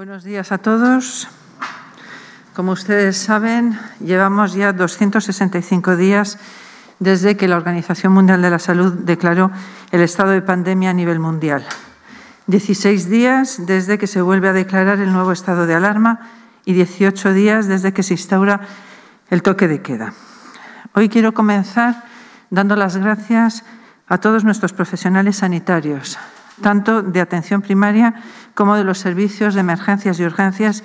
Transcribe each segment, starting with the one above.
Buenos días a todos. Como ustedes saben, llevamos ya 265 días desde que la Organización Mundial de la Salud declaró el estado de pandemia a nivel mundial. 16 días desde que se vuelve a declarar el nuevo estado de alarma y 18 días desde que se instaura el toque de queda. Hoy quiero comenzar dando las gracias a todos nuestros profesionales sanitarios, tanto de atención primaria como de los servicios de emergencias y urgencias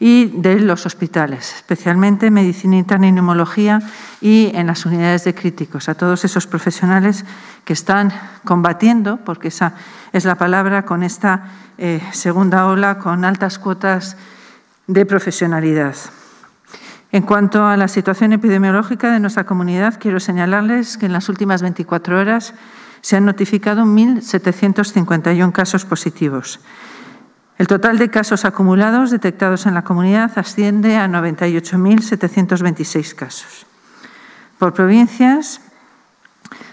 y de los hospitales, especialmente medicina interna y neumología y en las unidades de críticos, a todos esos profesionales que están combatiendo, porque esa es la palabra, con esta eh, segunda ola con altas cuotas de profesionalidad. En cuanto a la situación epidemiológica de nuestra comunidad, quiero señalarles que en las últimas 24 horas se han notificado 1.751 casos positivos. El total de casos acumulados detectados en la comunidad asciende a 98.726 casos. Por provincias,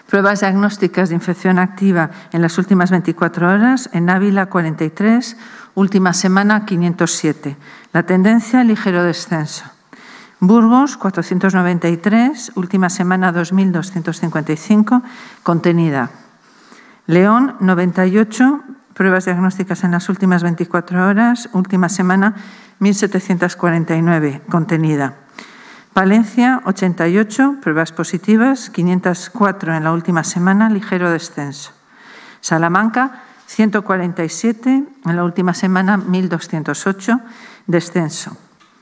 pruebas diagnósticas de infección activa en las últimas 24 horas, en Ávila 43, última semana 507. La tendencia, ligero descenso. Burgos, 493, última semana 2.255, contenida. León, 98, pruebas diagnósticas en las últimas 24 horas, última semana 1.749, contenida. Palencia, 88, pruebas positivas, 504 en la última semana, ligero descenso. Salamanca, 147, en la última semana 1.208, descenso.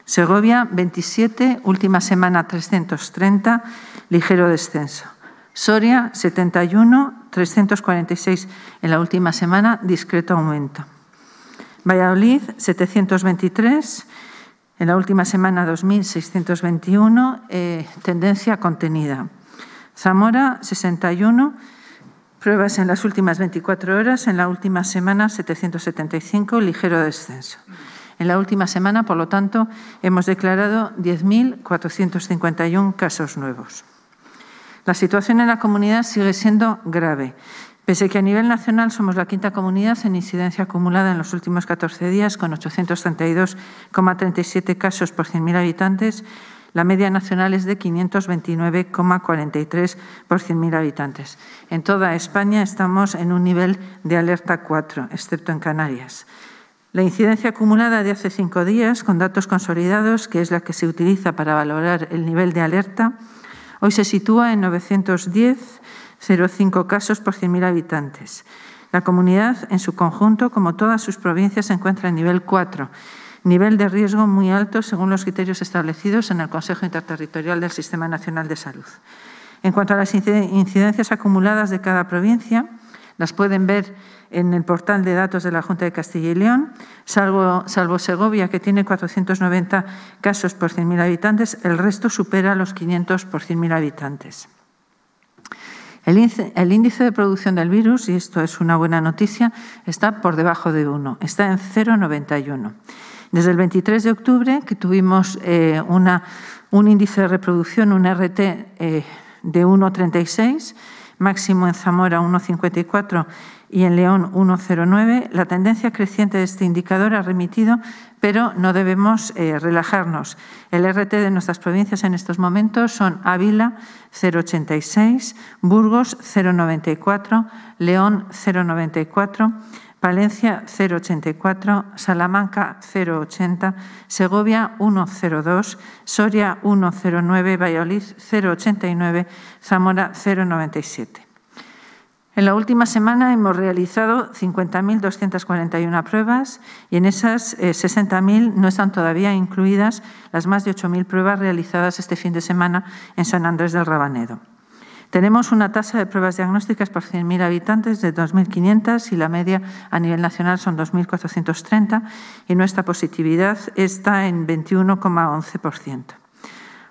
Segovia 27, última semana 330, ligero descenso. Soria 71, 346 en la última semana, discreto aumento. Valladolid 723, en la última semana 2.621, eh, tendencia contenida. Zamora 61, pruebas en las últimas 24 horas, en la última semana 775, ligero descenso. En la última semana, por lo tanto, hemos declarado 10.451 casos nuevos. La situación en la comunidad sigue siendo grave. Pese a que a nivel nacional somos la quinta comunidad en incidencia acumulada en los últimos 14 días, con 832,37 casos por 100.000 habitantes, la media nacional es de 529,43 por 100.000 habitantes. En toda España estamos en un nivel de alerta 4, excepto en Canarias. La incidencia acumulada de hace cinco días, con datos consolidados, que es la que se utiliza para valorar el nivel de alerta, hoy se sitúa en 910,05 casos por 100.000 habitantes. La comunidad en su conjunto, como todas sus provincias, se encuentra en nivel 4, nivel de riesgo muy alto según los criterios establecidos en el Consejo Interterritorial del Sistema Nacional de Salud. En cuanto a las incidencias acumuladas de cada provincia, las pueden ver en el portal de datos de la Junta de Castilla y León, salvo, Segovia, que tiene 490 casos por 100.000 habitantes, el resto supera los 500 por 100.000 habitantes. El índice, de producción del virus, y esto es una buena noticia, está por debajo de 1, está en 0,91. Desde el 23 de octubre, que tuvimos eh, un índice de reproducción, un RT eh, de 1,36, máximo en Zamora 1,54 y en León 1,09, la tendencia creciente de este indicador ha remitido, pero no debemos eh, relajarnos. El RT de nuestras provincias en estos momentos son Ávila 0,86, Burgos 0,94, León 0,94, Palencia 0,84, Salamanca 0,80, Segovia 1,02, Soria 1,09, Valladolid 0,89, Zamora 0,97. En la última semana hemos realizado 50.241 pruebas y en esas 60.000 eh, no están todavía incluidas las más de 8.000 pruebas realizadas este fin de semana en San Andrés del Rabanedo. Tenemos una tasa de pruebas diagnósticas por 100.000 habitantes de 2.500 y la media a nivel nacional son 2.430 y nuestra positividad está en 21,11%.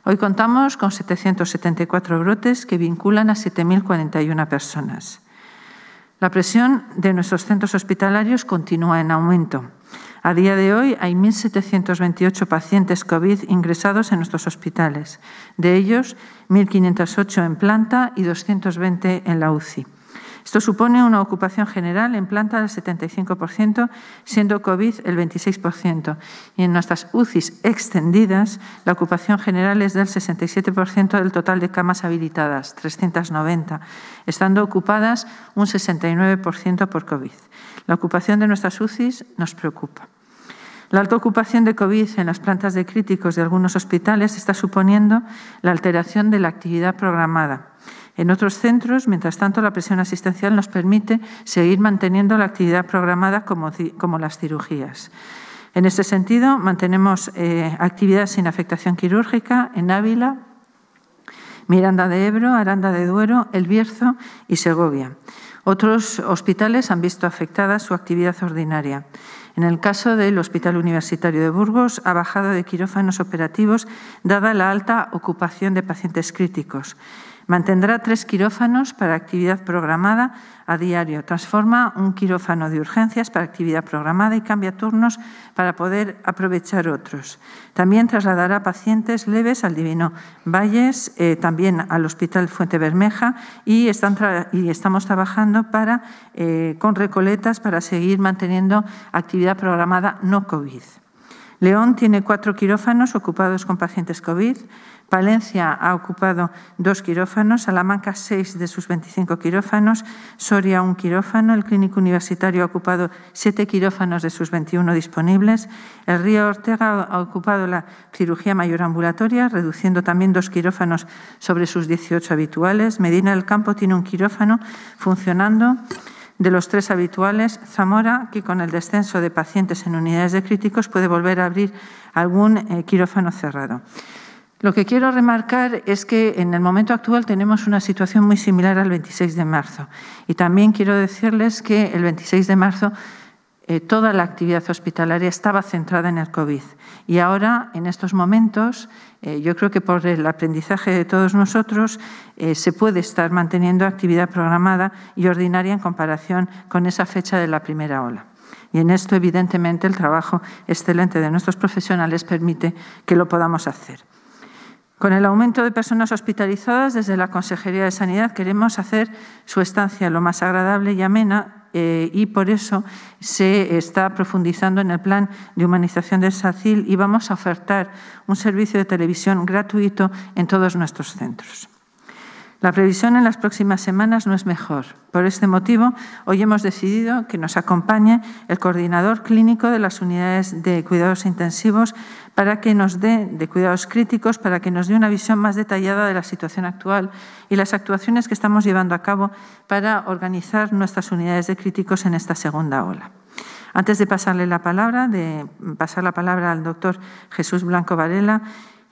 Hoy contamos con 774 brotes que vinculan a 7.041 personas. La presión de nuestros centros hospitalarios continúa en aumento. A día de hoy hay 1.728 pacientes COVID ingresados en nuestros hospitales, de ellos 1.508 en planta y 220 en la UCI. Esto supone una ocupación general en planta del 75%, siendo COVID el 26%. Y en nuestras UCIs extendidas, la ocupación general es del 67% del total de camas habilitadas, 390, estando ocupadas un 69% por COVID. La ocupación de nuestras UCIs nos preocupa. La alta ocupación de COVID en las plantas de críticos de algunos hospitales está suponiendo la alteración de la actividad programada en otros centros, mientras tanto, la presión asistencial nos permite seguir manteniendo la actividad programada como, las cirugías. En este sentido, mantenemos eh, actividad sin afectación quirúrgica en Ávila, Miranda de Ebro, Aranda de Duero, El Bierzo y Segovia. Otros hospitales han visto afectada su actividad ordinaria. En el caso del Hospital Universitario de Burgos, ha bajado de quirófanos operativos dada la alta ocupación de pacientes críticos. Mantendrá tres quirófanos para actividad programada a diario. Transforma un quirófano de urgencias para actividad programada y cambia turnos para poder aprovechar otros. También trasladará pacientes leves al Divino Valles, eh, también al Hospital Fuente Bermeja y, están y estamos trabajando para, eh, con recoletas para seguir manteniendo actividad programada no COVID. León tiene cuatro quirófanos ocupados con pacientes COVID. Valencia ha ocupado dos quirófanos, Salamanca seis de sus 25 quirófanos, Soria un quirófano, el Clínico Universitario ha ocupado siete quirófanos de sus 21 disponibles, el Río Ortega ha ocupado la cirugía mayor ambulatoria, reduciendo también dos quirófanos sobre sus 18 habituales, Medina del Campo tiene un quirófano funcionando de los tres habituales, Zamora, que con el descenso de pacientes en unidades de críticos puede volver a abrir algún eh, quirófano cerrado. Lo que quiero remarcar es que en el momento actual tenemos una situación muy similar al 26 de marzo. Y también quiero decirles que el 26 de marzo eh, toda la actividad hospitalaria estaba centrada en el COVID. Y ahora, en estos momentos, eh, yo creo que por el aprendizaje de todos nosotros eh, se puede estar manteniendo actividad programada y ordinaria en comparación con esa fecha de la primera ola. Y en esto, evidentemente, el trabajo excelente de nuestros profesionales permite que lo podamos hacer. Con el aumento de personas hospitalizadas, desde la Consejería de Sanidad queremos hacer su estancia lo más agradable y amena eh, y por eso se está profundizando en el plan de humanización del SACIL y vamos a ofertar un servicio de televisión gratuito en todos nuestros centros. La previsión en las próximas semanas no es mejor. Por este motivo, hoy hemos decidido que nos acompañe el coordinador clínico de las unidades de cuidados intensivos para que nos dé de cuidados críticos para que nos dé una visión más detallada de la situación actual y las actuaciones que estamos llevando a cabo para organizar nuestras unidades de críticos en esta segunda ola. Antes de pasarle la palabra, de pasar la palabra al doctor Jesús Blanco Varela,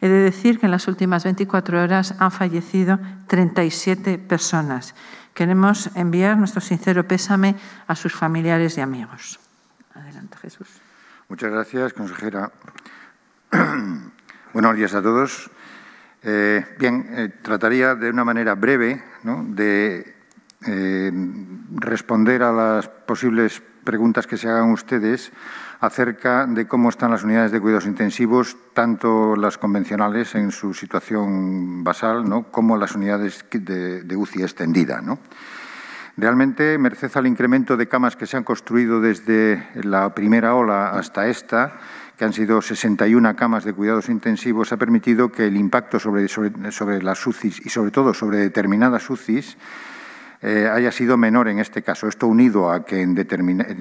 He de decir que en las últimas 24 horas han fallecido 37 personas. Queremos enviar nuestro sincero pésame a sus familiares y amigos. Adelante, Jesús. Muchas gracias, consejera. Buenos días a todos. Eh, bien, eh, trataría de una manera breve de eh, responder a las posibles preguntas que se hagan ustedes acerca de cómo están las unidades de cuidados intensivos, tanto las convencionales en su situación basal, ¿no? como las unidades de, UCI extendida. Realmente, merced al incremento de camas que se han construido desde la primera ola hasta esta, que han sido 61 camas de cuidados intensivos, ha permitido que el impacto sobre, sobre las UCIs y sobre todo sobre determinadas UCIs eh, haya sido menor en este caso. Esto unido a que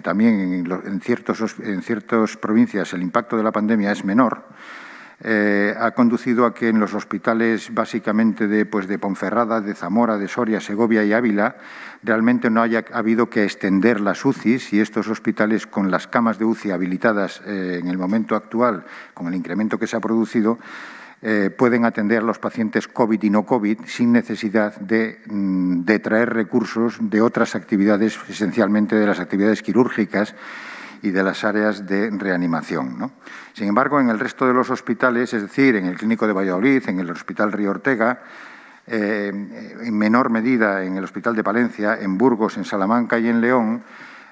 también en, ciertas provincias el impacto de la pandemia es menor, eh, ha conducido a que en los hospitales básicamente de, pues, de Ponferrada, de Zamora, de Soria, Segovia y Ávila realmente no haya habido que extender las UCIs y estos hospitales con las camas de UCI habilitadas eh, en el momento actual, con el incremento que se ha producido, eh, pueden atender a los pacientes COVID y no COVID sin necesidad mm, de, traer recursos de otras actividades, esencialmente de las actividades quirúrgicas y de las áreas de reanimación. Sin embargo, en el resto de los hospitales, es decir, en el Clínico de Valladolid, en el Hospital Río Ortega, eh, en menor medida en el Hospital de Palencia, en Burgos, en Salamanca y en León,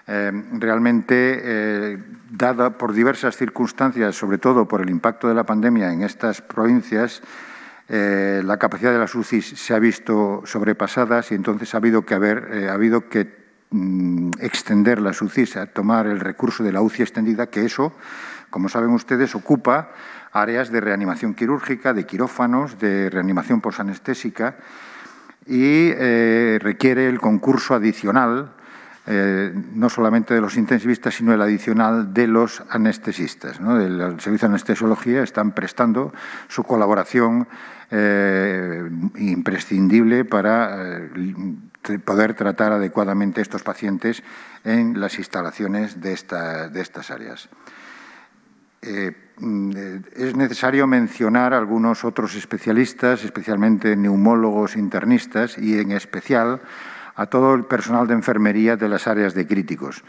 Em, realmente eh, dada por diversas circunstancias, sobre todo por el impacto de la pandemia en estas provincias, eh, la capacidad de las UCIs se ha visto sobrepasada y entonces ha habido que haber eh, ha habido que mm, extender las UCIs, a tomar el recurso de la UCI extendida, que eso, como saben ustedes, ocupa áreas de reanimación quirúrgica, de quirófanos, de reanimación posanestésica y requiere el concurso adicional eh, no solamente de los intensivistas, sino el adicional de los anestesistas. ¿no? El Servicio de Anestesiología están prestando su colaboración eh, imprescindible para eh, poder tratar adecuadamente estos pacientes en las instalaciones de, estas áreas. es necesario mencionar algunos otros especialistas, especialmente neumólogos internistas y en especial a todo el personal de enfermería de las áreas de críticos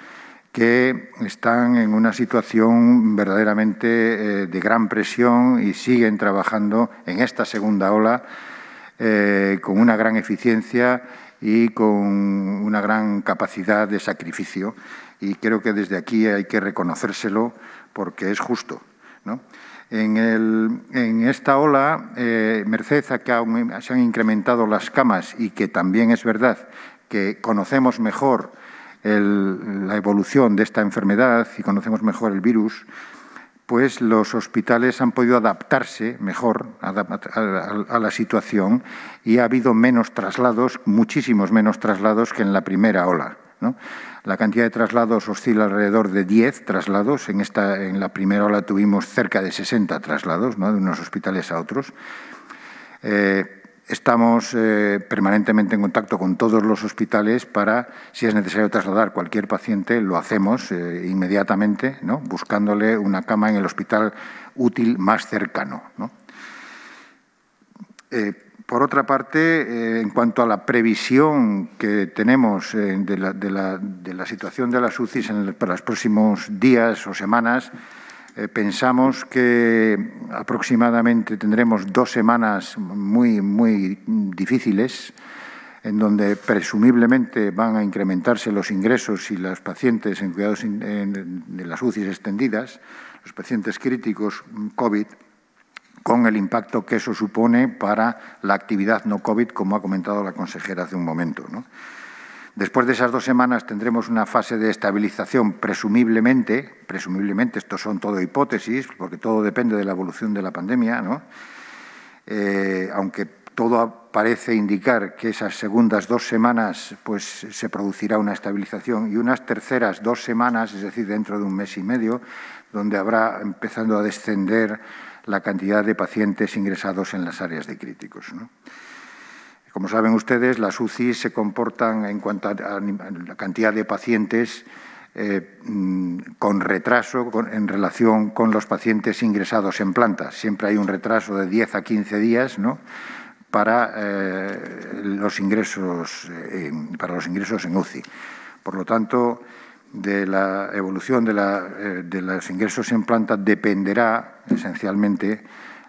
que están en una situación verdaderamente eh, de gran presión y siguen trabajando en esta segunda ola eh, con una gran eficiencia y con una gran capacidad de sacrificio. Y creo que desde aquí hay que reconocérselo porque es justo. En, esta ola, eh, merced a que se han incrementado las camas y que también es verdad que conocemos mejor la evolución de esta enfermedad y conocemos mejor el virus, pues los hospitales han podido adaptarse mejor a, la situación y ha habido menos traslados, muchísimos menos traslados que en la primera ola. La cantidad de traslados oscila alrededor de 10 traslados. En, esta, en la primera ola tuvimos cerca de 60 traslados, de unos hospitales a otros. Eh, Estamos eh, permanentemente en contacto con todos los hospitales para, si es necesario trasladar cualquier paciente, lo hacemos eh, inmediatamente, buscándole una cama en el hospital útil más cercano. Eh, por otra parte, en cuanto a la previsión que tenemos de la, situación de las UCIs para los próximos días o semanas, eh, pensamos que aproximadamente tendremos dos semanas muy, muy difíciles en donde presumiblemente van a incrementarse los ingresos y los pacientes en cuidados en, de las UCIs extendidas, los pacientes críticos mm, COVID, con el impacto que eso supone para la actividad no COVID, como ha comentado la consejera hace un momento. Después de esas dos semanas tendremos una fase de estabilización, presumiblemente, presumiblemente, esto son todo hipótesis, porque todo depende de la evolución de la pandemia, eh, aunque todo parece indicar que esas segundas dos semanas pues, se producirá una estabilización y unas terceras dos semanas, es decir, dentro de un mes y medio, donde habrá empezando a descender la cantidad de pacientes ingresados en las áreas de críticos. Como saben ustedes, las UCI se comportan en cuanto a la cantidad de pacientes eh, mm, con retraso en relación con los pacientes ingresados en planta. Siempre hay un retraso de 10 a 15 días para, eh, los ingresos, eh, para los ingresos en UCI. Por lo tanto, de la evolución de, de los ingresos en planta dependerá esencialmente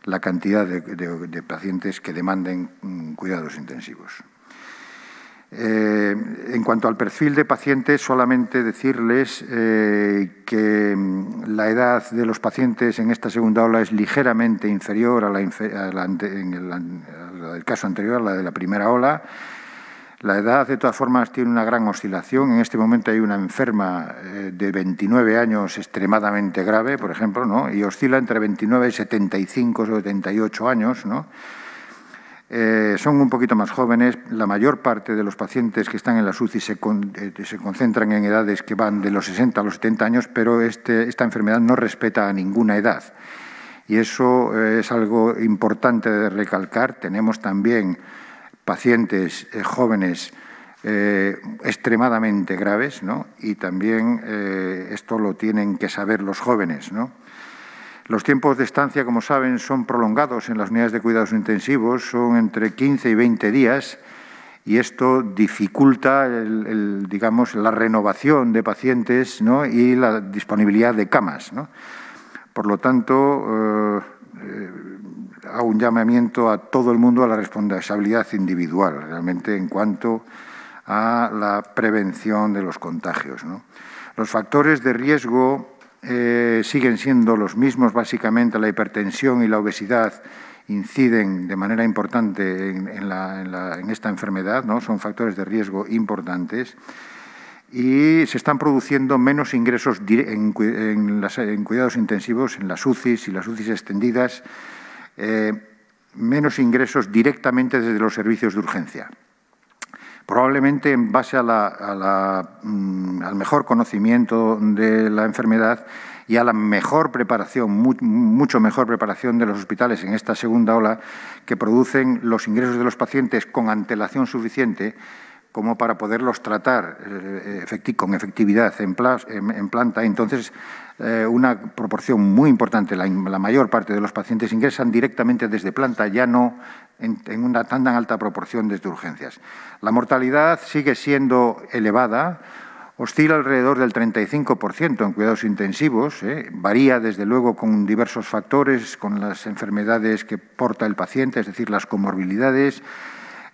la cantidad de, pacientes que demanden mm, cuidados intensivos. Eh, en cuanto al perfil de pacientes, solamente decirles eh, que mm, la edad de los pacientes en esta segunda ola es ligeramente inferior a la, en el, del caso anterior, la de la primera ola. La edad, de todas formas, tiene una gran oscilación. En este momento hay una enferma eh, de 29 años extremadamente grave, por ejemplo, ¿no? y oscila entre 29 y 75 o 78 años. ¿no? Eh, son un poquito más jóvenes. La mayor parte de los pacientes que están en la UCI eh, se, concentran en edades que van de los 60 a los 70 años, pero este, esta enfermedad no respeta a ninguna edad. Y eso es algo importante de recalcar. Tenemos también pacientes eh, jóvenes eh, extremadamente graves ¿no? y también eh, esto lo tienen que saber los jóvenes. ¿no? Los tiempos de estancia, como saben, son prolongados en las unidades de cuidados intensivos, son entre 15 y 20 días y esto dificulta digamos, la renovación de pacientes y la disponibilidad de camas. Por lo tanto, eh, hago un llamamiento a todo el mundo a la responsabilidad individual, realmente en cuanto a la prevención de los contagios. Los factores de riesgo eh, siguen siendo los mismos, básicamente la hipertensión y la obesidad inciden de manera importante en, esta enfermedad, ¿no? son factores de riesgo importantes y se están produciendo menos ingresos en, cuidados intensivos, en las UCIs y las UCIs extendidas, eh, menos ingresos directamente desde los servicios de urgencia. Probablemente en base mm, al mejor conocimiento de la enfermedad y a la mejor preparación, mucho mejor preparación de los hospitales en esta segunda ola, que producen los ingresos de los pacientes con antelación suficiente como para poderlos tratar eh, eh, con efectividad en, planta. Entonces, eh, una proporción muy importante, la, mayor parte de los pacientes ingresan directamente desde planta, ya no en, una tan, alta proporción desde urgencias. La mortalidad sigue siendo elevada, oscila alrededor del 35% en cuidados intensivos, varía desde luego con diversos factores, con las enfermedades que porta el paciente, es decir, las comorbilidades,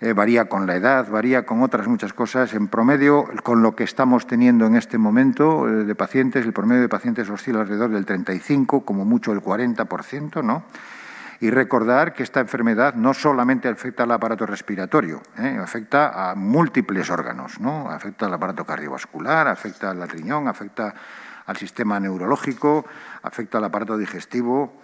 eh, varía con la edad, varía con otras muchas cosas. En promedio, con lo que estamos teniendo en este momento eh, de pacientes, el promedio de pacientes oscila alrededor del 35, como mucho el 40%, ¿no? Y recordar que esta enfermedad no solamente afecta al aparato respiratorio, ¿eh? afecta a múltiples órganos, ¿no? Afecta al aparato cardiovascular, afecta al riñón, afecta al sistema neurológico, afecta al aparato digestivo,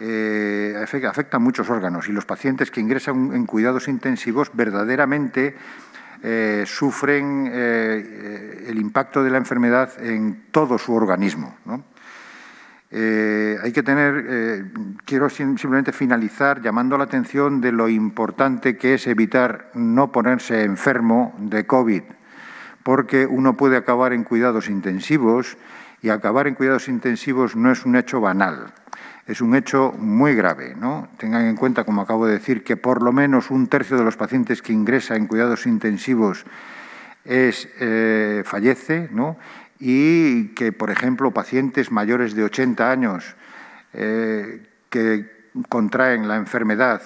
eh, afecta a muchos órganos y los pacientes que ingresan en cuidados intensivos verdaderamente eh, sufren eh, el impacto de la enfermedad en todo su organismo. hay que tener, quiero simplemente finalizar llamando la atención de lo importante que es evitar no ponerse enfermo de COVID, porque uno puede acabar en cuidados intensivos y acabar en cuidados intensivos no es un hecho banal es un hecho muy grave. ¿no? Tengan en cuenta, como acabo de decir, que por lo menos un tercio de los pacientes que ingresa en cuidados intensivos es, eh, fallece ¿no? y que, por ejemplo, pacientes mayores de 80 años eh, que contraen la enfermedad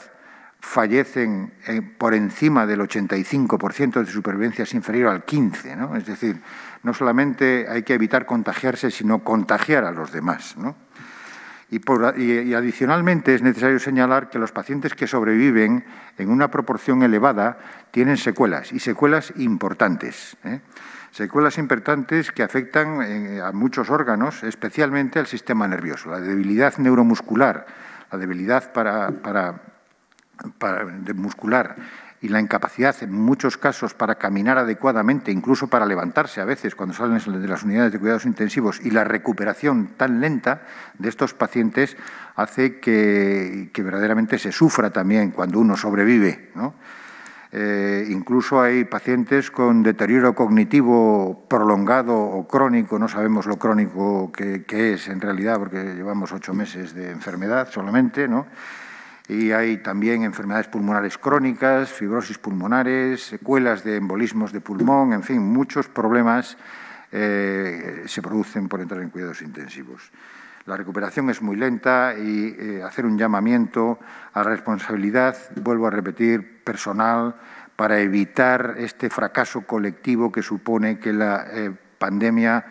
fallecen eh, por encima del 85% de supervivencia es inferior al 15%. ¿no? Es decir, no solamente hay que evitar contagiarse, sino contagiar a los demás. ¿no? Y, adicionalmente es necesario señalar que los pacientes que sobreviven en una proporción elevada tienen secuelas y secuelas importantes. ¿eh? Secuelas importantes que afectan a muchos órganos, especialmente al sistema nervioso. La debilidad neuromuscular, la debilidad para, para, para muscular y la incapacidad en muchos casos para caminar adecuadamente, incluso para levantarse a veces cuando salen de las unidades de cuidados intensivos y la recuperación tan lenta de estos pacientes hace que, verdaderamente se sufra también cuando uno sobrevive. Eh, incluso hay pacientes con deterioro cognitivo prolongado o crónico, no sabemos lo crónico que, es en realidad porque llevamos ocho meses de enfermedad solamente, ¿no? y hay también enfermedades pulmonares crónicas, fibrosis pulmonares, secuelas de embolismos de pulmón, en fin, muchos problemas eh, se producen por entrar en cuidados intensivos. La recuperación es muy lenta y eh, hacer un llamamiento a responsabilidad, vuelvo a repetir, personal, para evitar este fracaso colectivo que supone que la eh, pandemia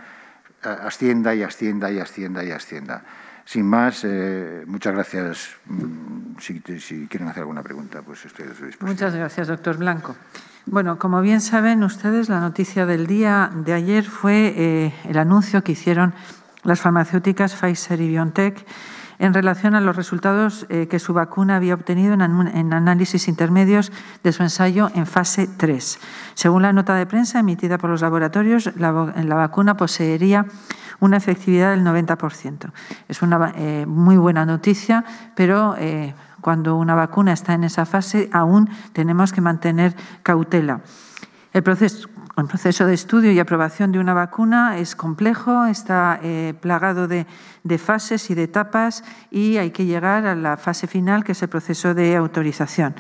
ascienda y ascienda y ascienda y ascienda. Sin más, eh, muchas gracias. Mm, si, quieren hacer alguna pregunta, pues estoy a su disposición. Muchas gracias, doctor Blanco. Bueno, como bien saben ustedes, la noticia del día de ayer fue eh, el anuncio que hicieron las farmacéuticas Pfizer y BioNTech en relación a los resultados eh, que su vacuna había obtenido en, análisis intermedios de su ensayo en fase 3. Según la nota de prensa emitida por los laboratorios, la vacuna poseería una efectividad del 90%. Es una eh, muy buena noticia, pero eh, cuando una vacuna está en esa fase aún tenemos que mantener cautela. El proceso, de estudio y aprobación de una vacuna es complejo, está eh, plagado de, fases y de etapas y hay que llegar a la fase final, que es el proceso de autorización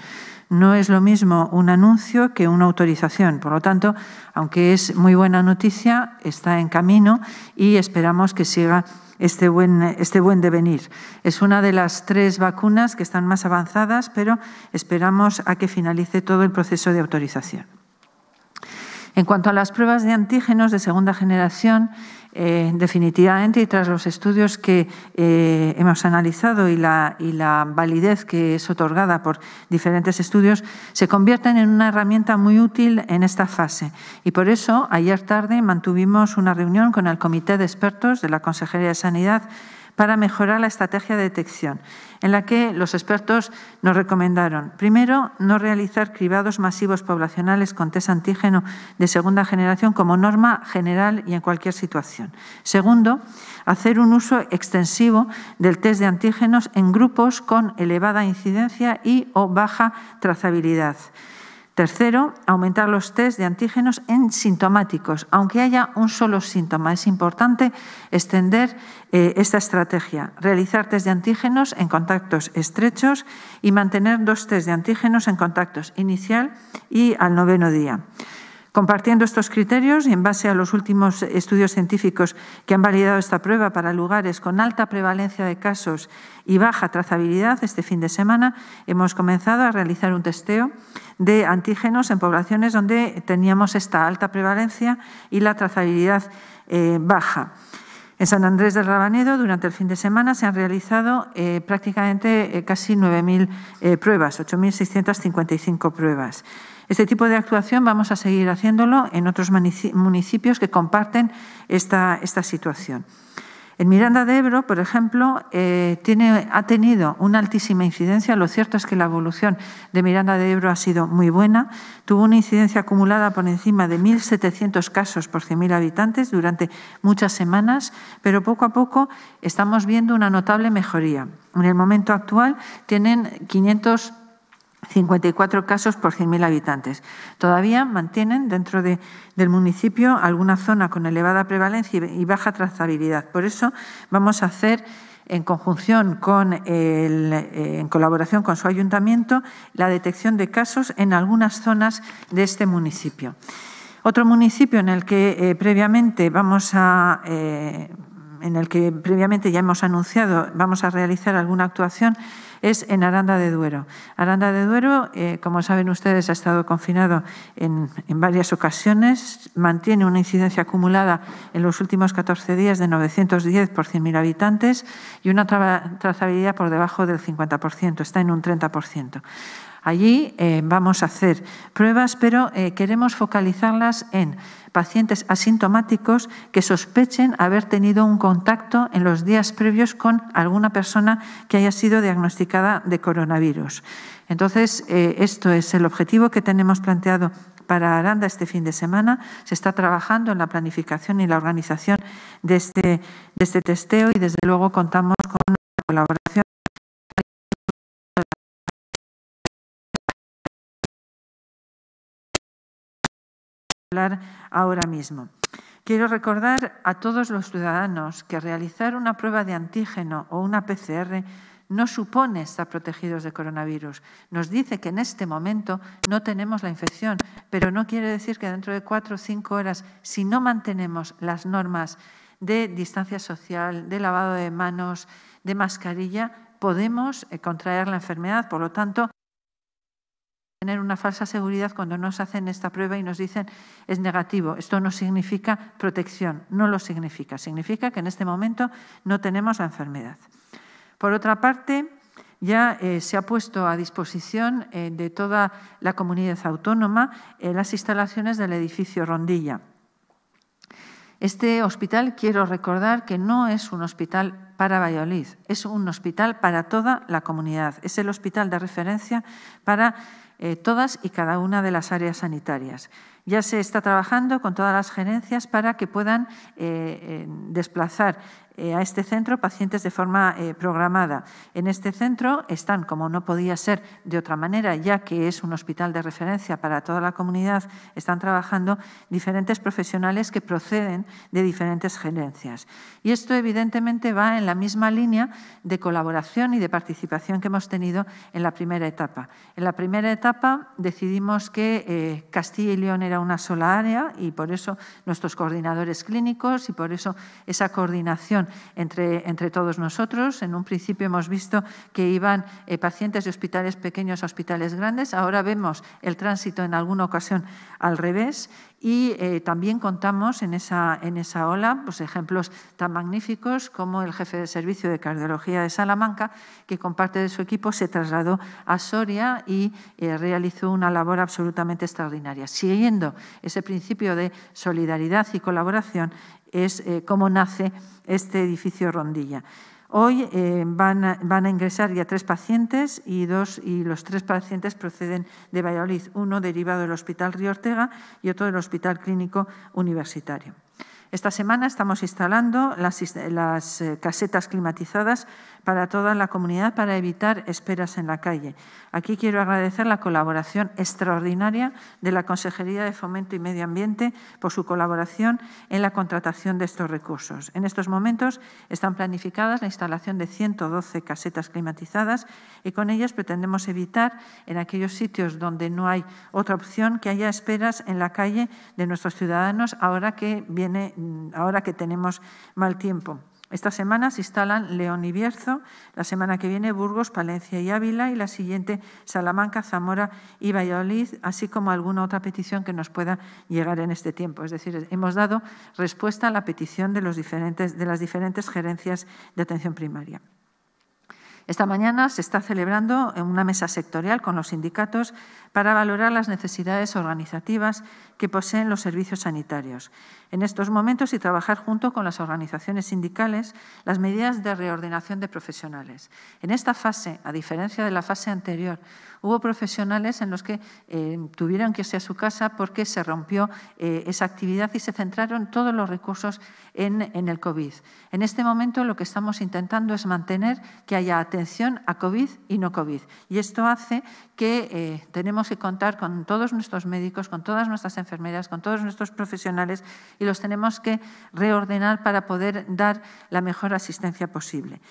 no es lo mismo un anuncio que una autorización. Por lo tanto, aunque es muy buena noticia, está en camino y esperamos que siga este buen, este devenir. Es una de las tres vacunas que están más avanzadas, pero esperamos a que finalice todo el proceso de autorización. En cuanto a las pruebas de antígenos de segunda generación, eh, definitivamente y tras los estudios que eh, hemos analizado y la, validez que es otorgada por diferentes estudios, se convierten en una herramienta muy útil en esta fase. Y por eso, ayer tarde mantuvimos una reunión con el Comité de Expertos de la Consejería de Sanidad para mejorar la estrategia de detección, en la que los expertos nos recomendaron, primero, no realizar cribados masivos poblacionales con test antígeno de segunda generación como norma general y en cualquier situación. Segundo, hacer un uso extensivo del test de antígenos en grupos con elevada incidencia y o baja trazabilidad. Tercero, aumentar los test de antígenos en sintomáticos. Aunque haya un solo síntoma, es importante extender eh, esta estrategia. Realizar test de antígenos en contactos estrechos y mantener dos test de antígenos en contactos inicial y al noveno día. Compartiendo estos criterios y en base a los últimos estudios científicos que han validado esta prueba para lugares con alta prevalencia de casos y baja trazabilidad, este fin de semana hemos comenzado a realizar un testeo de antígenos en poblaciones donde teníamos esta alta prevalencia y la trazabilidad eh, baja. En San Andrés del Rabanedo, durante el fin de semana, se han realizado eh, prácticamente eh, casi 9.000 pruebas, 8.655 pruebas. Este tipo de actuación vamos a seguir haciéndolo en otros municipios que comparten esta, esta situación. En Miranda de Ebro, por ejemplo, eh, tiene, ha tenido una altísima incidencia. Lo cierto es que la evolución de Miranda de Ebro ha sido muy buena. Tuvo una incidencia acumulada por encima de 1.700 casos por 100.000 habitantes durante muchas semanas, pero poco a poco estamos viendo una notable mejoría. En el momento actual tienen 500 54 casos por 100.000 habitantes. Todavía mantienen dentro del municipio alguna zona con elevada prevalencia y baja trazabilidad. Por eso vamos a hacer en conjunción con eh, en colaboración con su ayuntamiento la detección de casos en algunas zonas de este municipio. Otro municipio en el que eh, previamente vamos a eh, en el que previamente ya hemos anunciado vamos a realizar alguna actuación es en Aranda de Duero. Aranda de Duero, eh, como saben ustedes, ha estado confinado en, varias ocasiones, mantiene una incidencia acumulada en los últimos 14 días de 910 por 100.000 habitantes y una trazabilidad por debajo del 50%, está en un 30%. Allí eh, vamos a hacer pruebas, pero eh, queremos focalizarlas en pacientes asintomáticos que sospechen haber tenido un contacto en los días previos con alguna persona que haya sido diagnosticada de coronavirus. Entonces, eh, esto es el objetivo que tenemos planteado para Aranda este fin de semana. Se está trabajando en la planificación y la organización de este, de este testeo y, desde luego, contamos con la colaboración ahora mismo. Quiero recordar a todos los ciudadanos que realizar una prueba de antígeno o una PCR no supone estar protegidos de coronavirus. Nos dice que en este momento no tenemos la infección, pero no quiere decir que dentro de cuatro o cinco horas, si no mantenemos las normas de distancia social, de lavado de manos, de mascarilla, podemos eh, contraer la enfermedad. Por lo tanto, tener una falsa seguridad cuando nos hacen esta prueba y nos dicen es negativo. Esto no significa protección, no lo significa. Significa que en este momento no tenemos la enfermedad. Por otra parte, ya eh, se ha puesto a disposición eh, de toda la comunidad autónoma eh, las instalaciones del edificio Rondilla. Este hospital, quiero recordar que no es un hospital para Valladolid, es un hospital para toda la comunidad. Es el hospital de referencia para eh, todas y cada una de las áreas sanitarias. Ya se está trabajando con todas las gerencias para que puedan eh, eh, desplazar eh, a este centro pacientes de forma eh, programada. En este centro están, como no podía ser de otra manera, ya que es un hospital de referencia para toda la comunidad, están trabajando diferentes profesionales que proceden de diferentes gerencias. Y esto, evidentemente, va en la misma línea de colaboración y de participación que hemos tenido en la primera etapa. En la primera etapa decidimos que eh, Castilla y León era una sola área y por eso nuestros coordinadores clínicos y por eso esa coordinación entre, todos nosotros. En un principio hemos visto que iban eh, pacientes de hospitales pequeños a hospitales grandes. Ahora vemos el tránsito en alguna ocasión al revés y eh, también contamos en esa, ola pues, ejemplos tan magníficos como el jefe de servicio de cardiología de Salamanca, que con parte de su equipo se trasladó a Soria y eh, realizó una labor absolutamente extraordinaria. Siguiendo ese principio de solidaridad y colaboración es eh, cómo nace este edificio Rondilla. Hoy eh, van, a, ingresar ya tres pacientes y, dos, y los tres pacientes proceden de Valladolid, uno derivado del Hospital Río Ortega y otro del Hospital Clínico Universitario. Esta semana estamos instalando las, eh, casetas climatizadas para toda la comunidad para evitar esperas en la calle. Aquí quiero agradecer la colaboración extraordinaria de la Consejería de Fomento y Medio Ambiente por su colaboración en la contratación de estos recursos. En estos momentos están planificadas la instalación de 112 casetas climatizadas y con ellas pretendemos evitar en aquellos sitios donde no hay otra opción que haya esperas en la calle de nuestros ciudadanos ahora que viene ahora que tenemos mal tiempo. Esta semana se instalan León y Bierzo, la semana que viene Burgos, Palencia y Ávila y la siguiente Salamanca, Zamora y Valladolid, así como alguna otra petición que nos pueda llegar en este tiempo. Es decir, hemos dado respuesta a la petición de, de las diferentes gerencias de atención primaria. Esta mañana se está celebrando una mesa sectorial con los sindicatos para valorar las necesidades organizativas que poseen los servicios sanitarios. En estos momentos y trabajar junto con las organizaciones sindicales las medidas de reordenación de profesionales. En esta fase, a diferencia de la fase anterior, hubo profesionales en los que eh, tuvieron que irse a su casa porque se rompió eh, esa actividad y se centraron todos los recursos en, el COVID. En este momento lo que estamos intentando es mantener que haya atención a COVID y no COVID. Y esto hace que eh, tenemos que contar con todos nuestros médicos, con todas nuestras enfermedades, con todos nuestros profesionales y los tenemos que reordenar para poder dar la mejor asistencia posible.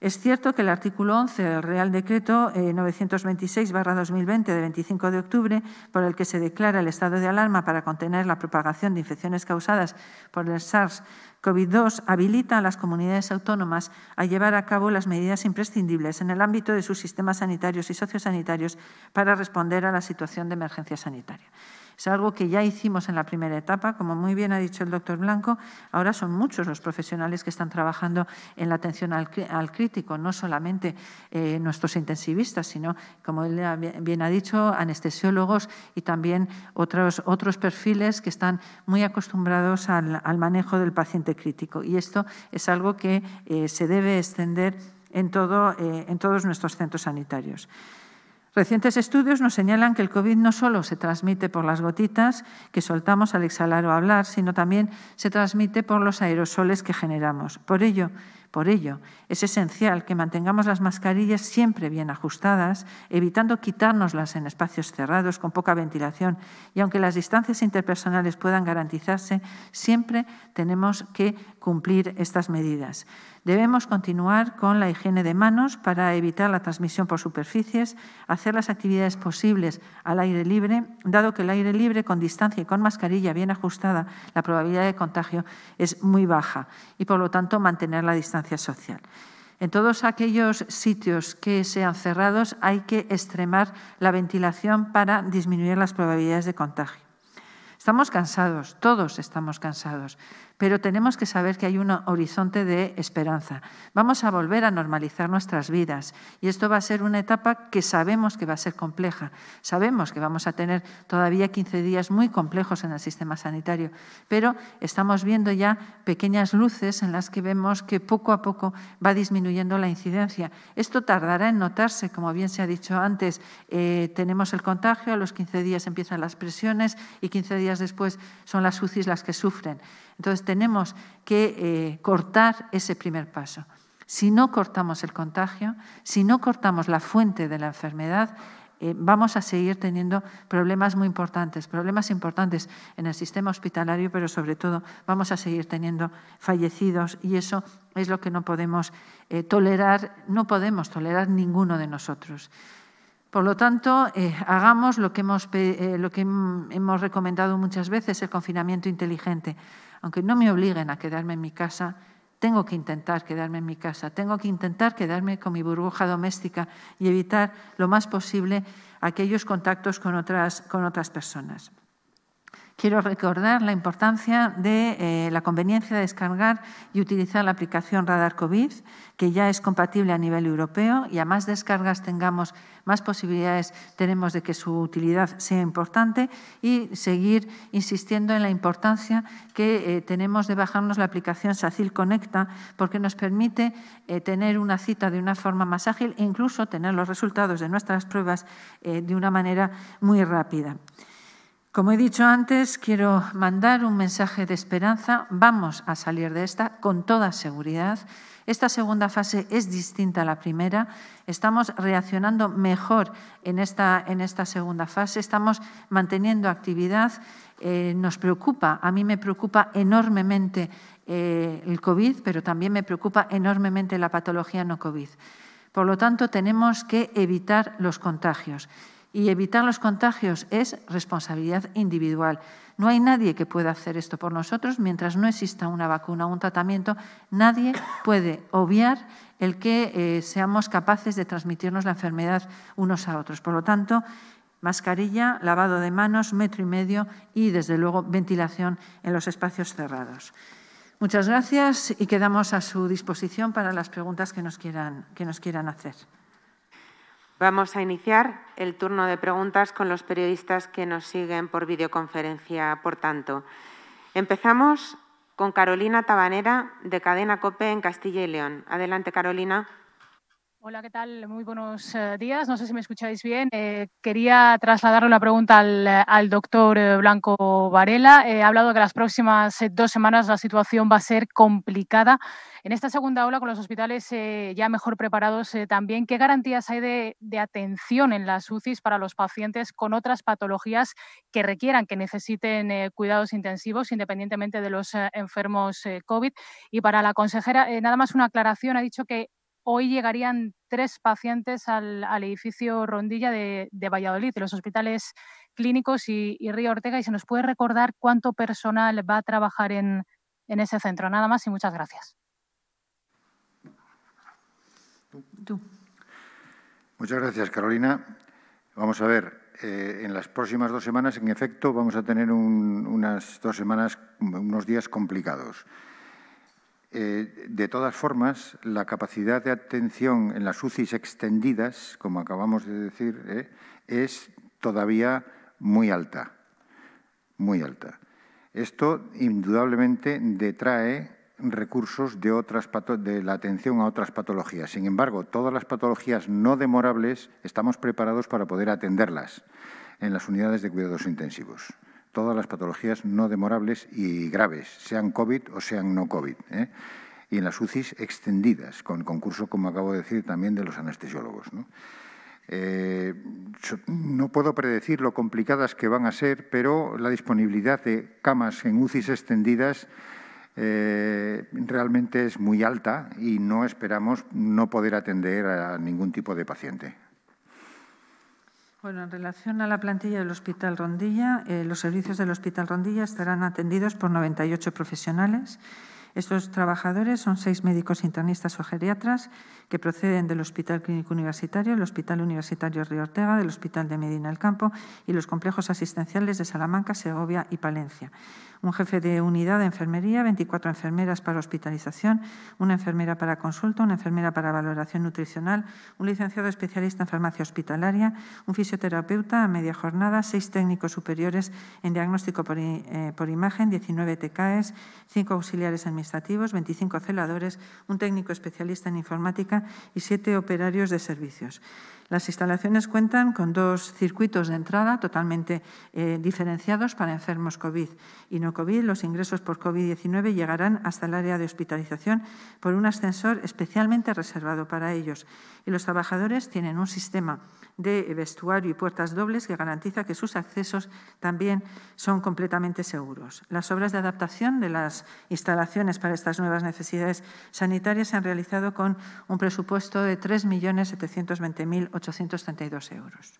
Es cierto que el artículo 11 del Real Decreto 926-2020 eh, de 25 de octubre, por el que se declara el estado de alarma para contener la propagación de infecciones causadas por el SARS-CoV-2, habilita a las comunidades autónomas a llevar a cabo las medidas imprescindibles en el ámbito de sus sistemas sanitarios y sociosanitarios para responder a la situación de emergencia sanitaria. Es algo que ya hicimos en la primera etapa, como muy bien ha dicho el doctor Blanco, ahora son muchos los profesionales que están trabajando en la atención al, crítico, no solamente eh, nuestros intensivistas, sino, como él bien ha dicho, anestesiólogos y también otros, otros perfiles que están muy acostumbrados al, manejo del paciente crítico. Y esto es algo que eh, se debe extender todo, eh, en todos nuestros centros sanitarios. Recientes estudios nos señalan que el COVID no solo se transmite por las gotitas que soltamos al exhalar o hablar, sino también se transmite por los aerosoles que generamos. Por ello, por ello, es esencial que mantengamos las mascarillas siempre bien ajustadas, evitando quitárnoslas en espacios cerrados con poca ventilación y aunque las distancias interpersonales puedan garantizarse, siempre tenemos que cumplir estas medidas. Debemos continuar con la higiene de manos para evitar la transmisión por superficies, hacer las actividades posibles al aire libre, dado que el aire libre con distancia y con mascarilla bien ajustada, la probabilidad de contagio es muy baja y por lo tanto mantener la distancia social. En todos aquellos sitios que sean cerrados hay que extremar la ventilación para disminuir las probabilidades de contagio. Estamos cansados, todos estamos cansados pero tenemos que saber que hay un horizonte de esperanza. Vamos a volver a normalizar nuestras vidas y esto va a ser una etapa que sabemos que va a ser compleja. Sabemos que vamos a tener todavía 15 días muy complejos en el sistema sanitario, pero estamos viendo ya pequeñas luces en las que vemos que poco a poco va disminuyendo la incidencia. Esto tardará en notarse, como bien se ha dicho antes, eh, tenemos el contagio, a los 15 días empiezan las presiones y 15 días después son las UCIs las que sufren. Entonces tenemos que eh, cortar ese primer paso. Si no cortamos el contagio, si no cortamos la fuente de la enfermedad, eh, vamos a seguir teniendo problemas muy importantes, problemas importantes en el sistema hospitalario, pero sobre todo vamos a seguir teniendo fallecidos y eso es lo que no podemos eh, tolerar, no podemos tolerar ninguno de nosotros. Por lo tanto, hagamos lo que hemos recomendado muchas veces, el confinamiento inteligente aunque no me obliguen a quedarme en mi casa, tengo que intentar quedarme en mi casa, tengo que intentar quedarme con mi burbuja doméstica y evitar lo más posible aquellos contactos con otras, con otras personas. Quiero recordar la importancia de eh, la conveniencia de descargar y utilizar la aplicación Radar COVID, que ya es compatible a nivel europeo y a más descargas tengamos, más posibilidades tenemos de que su utilidad sea importante y seguir insistiendo en la importancia que eh, tenemos de bajarnos la aplicación SACIL Conecta porque nos permite eh, tener una cita de una forma más ágil e incluso tener los resultados de nuestras pruebas de una manera muy rápida. Como he dicho antes, quiero mandar un mensaje de esperanza. Vamos a salir de esta con toda seguridad. Esta segunda fase es distinta a la primera. Estamos reaccionando mejor en esta, segunda fase. Estamos manteniendo actividad. Eh, nos preocupa, a mí me preocupa enormemente eh, el COVID, pero también me preocupa enormemente la patología no COVID. Por lo tanto, tenemos que evitar los contagios y evitar los contagios es responsabilidad individual. No hay nadie que pueda hacer esto por nosotros. Mientras no exista una vacuna o un tratamiento, nadie puede obviar el que eh, seamos capaces de transmitirnos la enfermedad unos a otros. Por lo tanto, mascarilla, lavado de manos, metro y medio y, desde luego, ventilación en los espacios cerrados. Muchas gracias y quedamos a su disposición para las preguntas que nos quieran, que nos quieran hacer. Vamos a iniciar el turno de preguntas con los periodistas que nos siguen por videoconferencia, por tanto. Empezamos con Carolina Tabanera, de Cadena Cope en Castilla y León. Adelante, Carolina. Hola, ¿qué tal? Muy buenos eh, días. No sé si me escucháis bien. Eh, quería trasladarle una pregunta al, doctor eh, Blanco Varela. Eh, ha hablado que las próximas dos semanas la situación va a ser complicada. En esta segunda ola, con los hospitales ya mejor preparados también, ¿qué garantías hay de, de, atención en las UCIs para los pacientes con otras patologías que requieran, que necesiten cuidados intensivos, independientemente de los enfermos COVID? Y para la consejera, nada más una aclaración. Ha dicho que hoy llegarían tres pacientes al, edificio Rondilla de, Valladolid, de los hospitales clínicos y, Río Ortega. Y se nos puede recordar cuánto personal va a trabajar en, ese centro. Nada más y muchas gracias. Muchas gracias, Carolina. Vamos a ver, eh, en las próximas dos semanas, en efecto, vamos a tener unas dos semanas, unos días complicados. Eh, de todas formas, la capacidad de atención en las UCIs extendidas, como acabamos de decir, eh, es todavía muy alta, muy alta. Esto indudablemente detrae recursos de la atención a otras patologías. Sin embargo, todas las patologías no demorables estamos preparados para poder atenderlas en las unidades de cuidados intensivos todas las patologías no demorables y graves, sean COVID o sean no COVID. ¿eh? Y en las UCIs extendidas, con concurso, como acabo de decir, también de los anestesiólogos. Eh, ¿no? puedo predecir lo complicadas que van a ser, pero la disponibilidad de camas en UCIs extendidas eh, realmente es muy alta y no esperamos no poder atender a ningún tipo de paciente. Bueno, en relación a la plantilla del Hospital Rondilla, eh, los servicios del Hospital Rondilla estarán atendidos por 98 profesionales estos trabajadores son seis médicos internistas o geriatras que proceden del Hospital Clínico Universitario, el Hospital Universitario Río Ortega, del Hospital de Medina del Campo y los complejos asistenciales de Salamanca, Segovia y Palencia. Un jefe de unidad de enfermería, 24 enfermeras para hospitalización, una enfermera para consulta, una enfermera para valoración nutricional, un licenciado especialista en farmacia hospitalaria, un fisioterapeuta a media jornada, seis técnicos superiores en diagnóstico por, eh, imagen, 19 TKs, cinco auxiliares en 25 celadores, un técnico especialista en informática y siete operarios de servicios. Las instalaciones cuentan con dos circuitos de entrada totalmente eh, diferenciados para enfermos COVID y no COVID. Los ingresos por COVID-19 llegarán hasta el área de hospitalización por un ascensor especialmente reservado para ellos. Y los trabajadores tienen un sistema de vestuario y puertas dobles que garantiza que sus accesos también son completamente seguros. Las obras de adaptación de las instalaciones para estas nuevas necesidades sanitarias se han realizado con un presupuesto de 3.720.832 euros.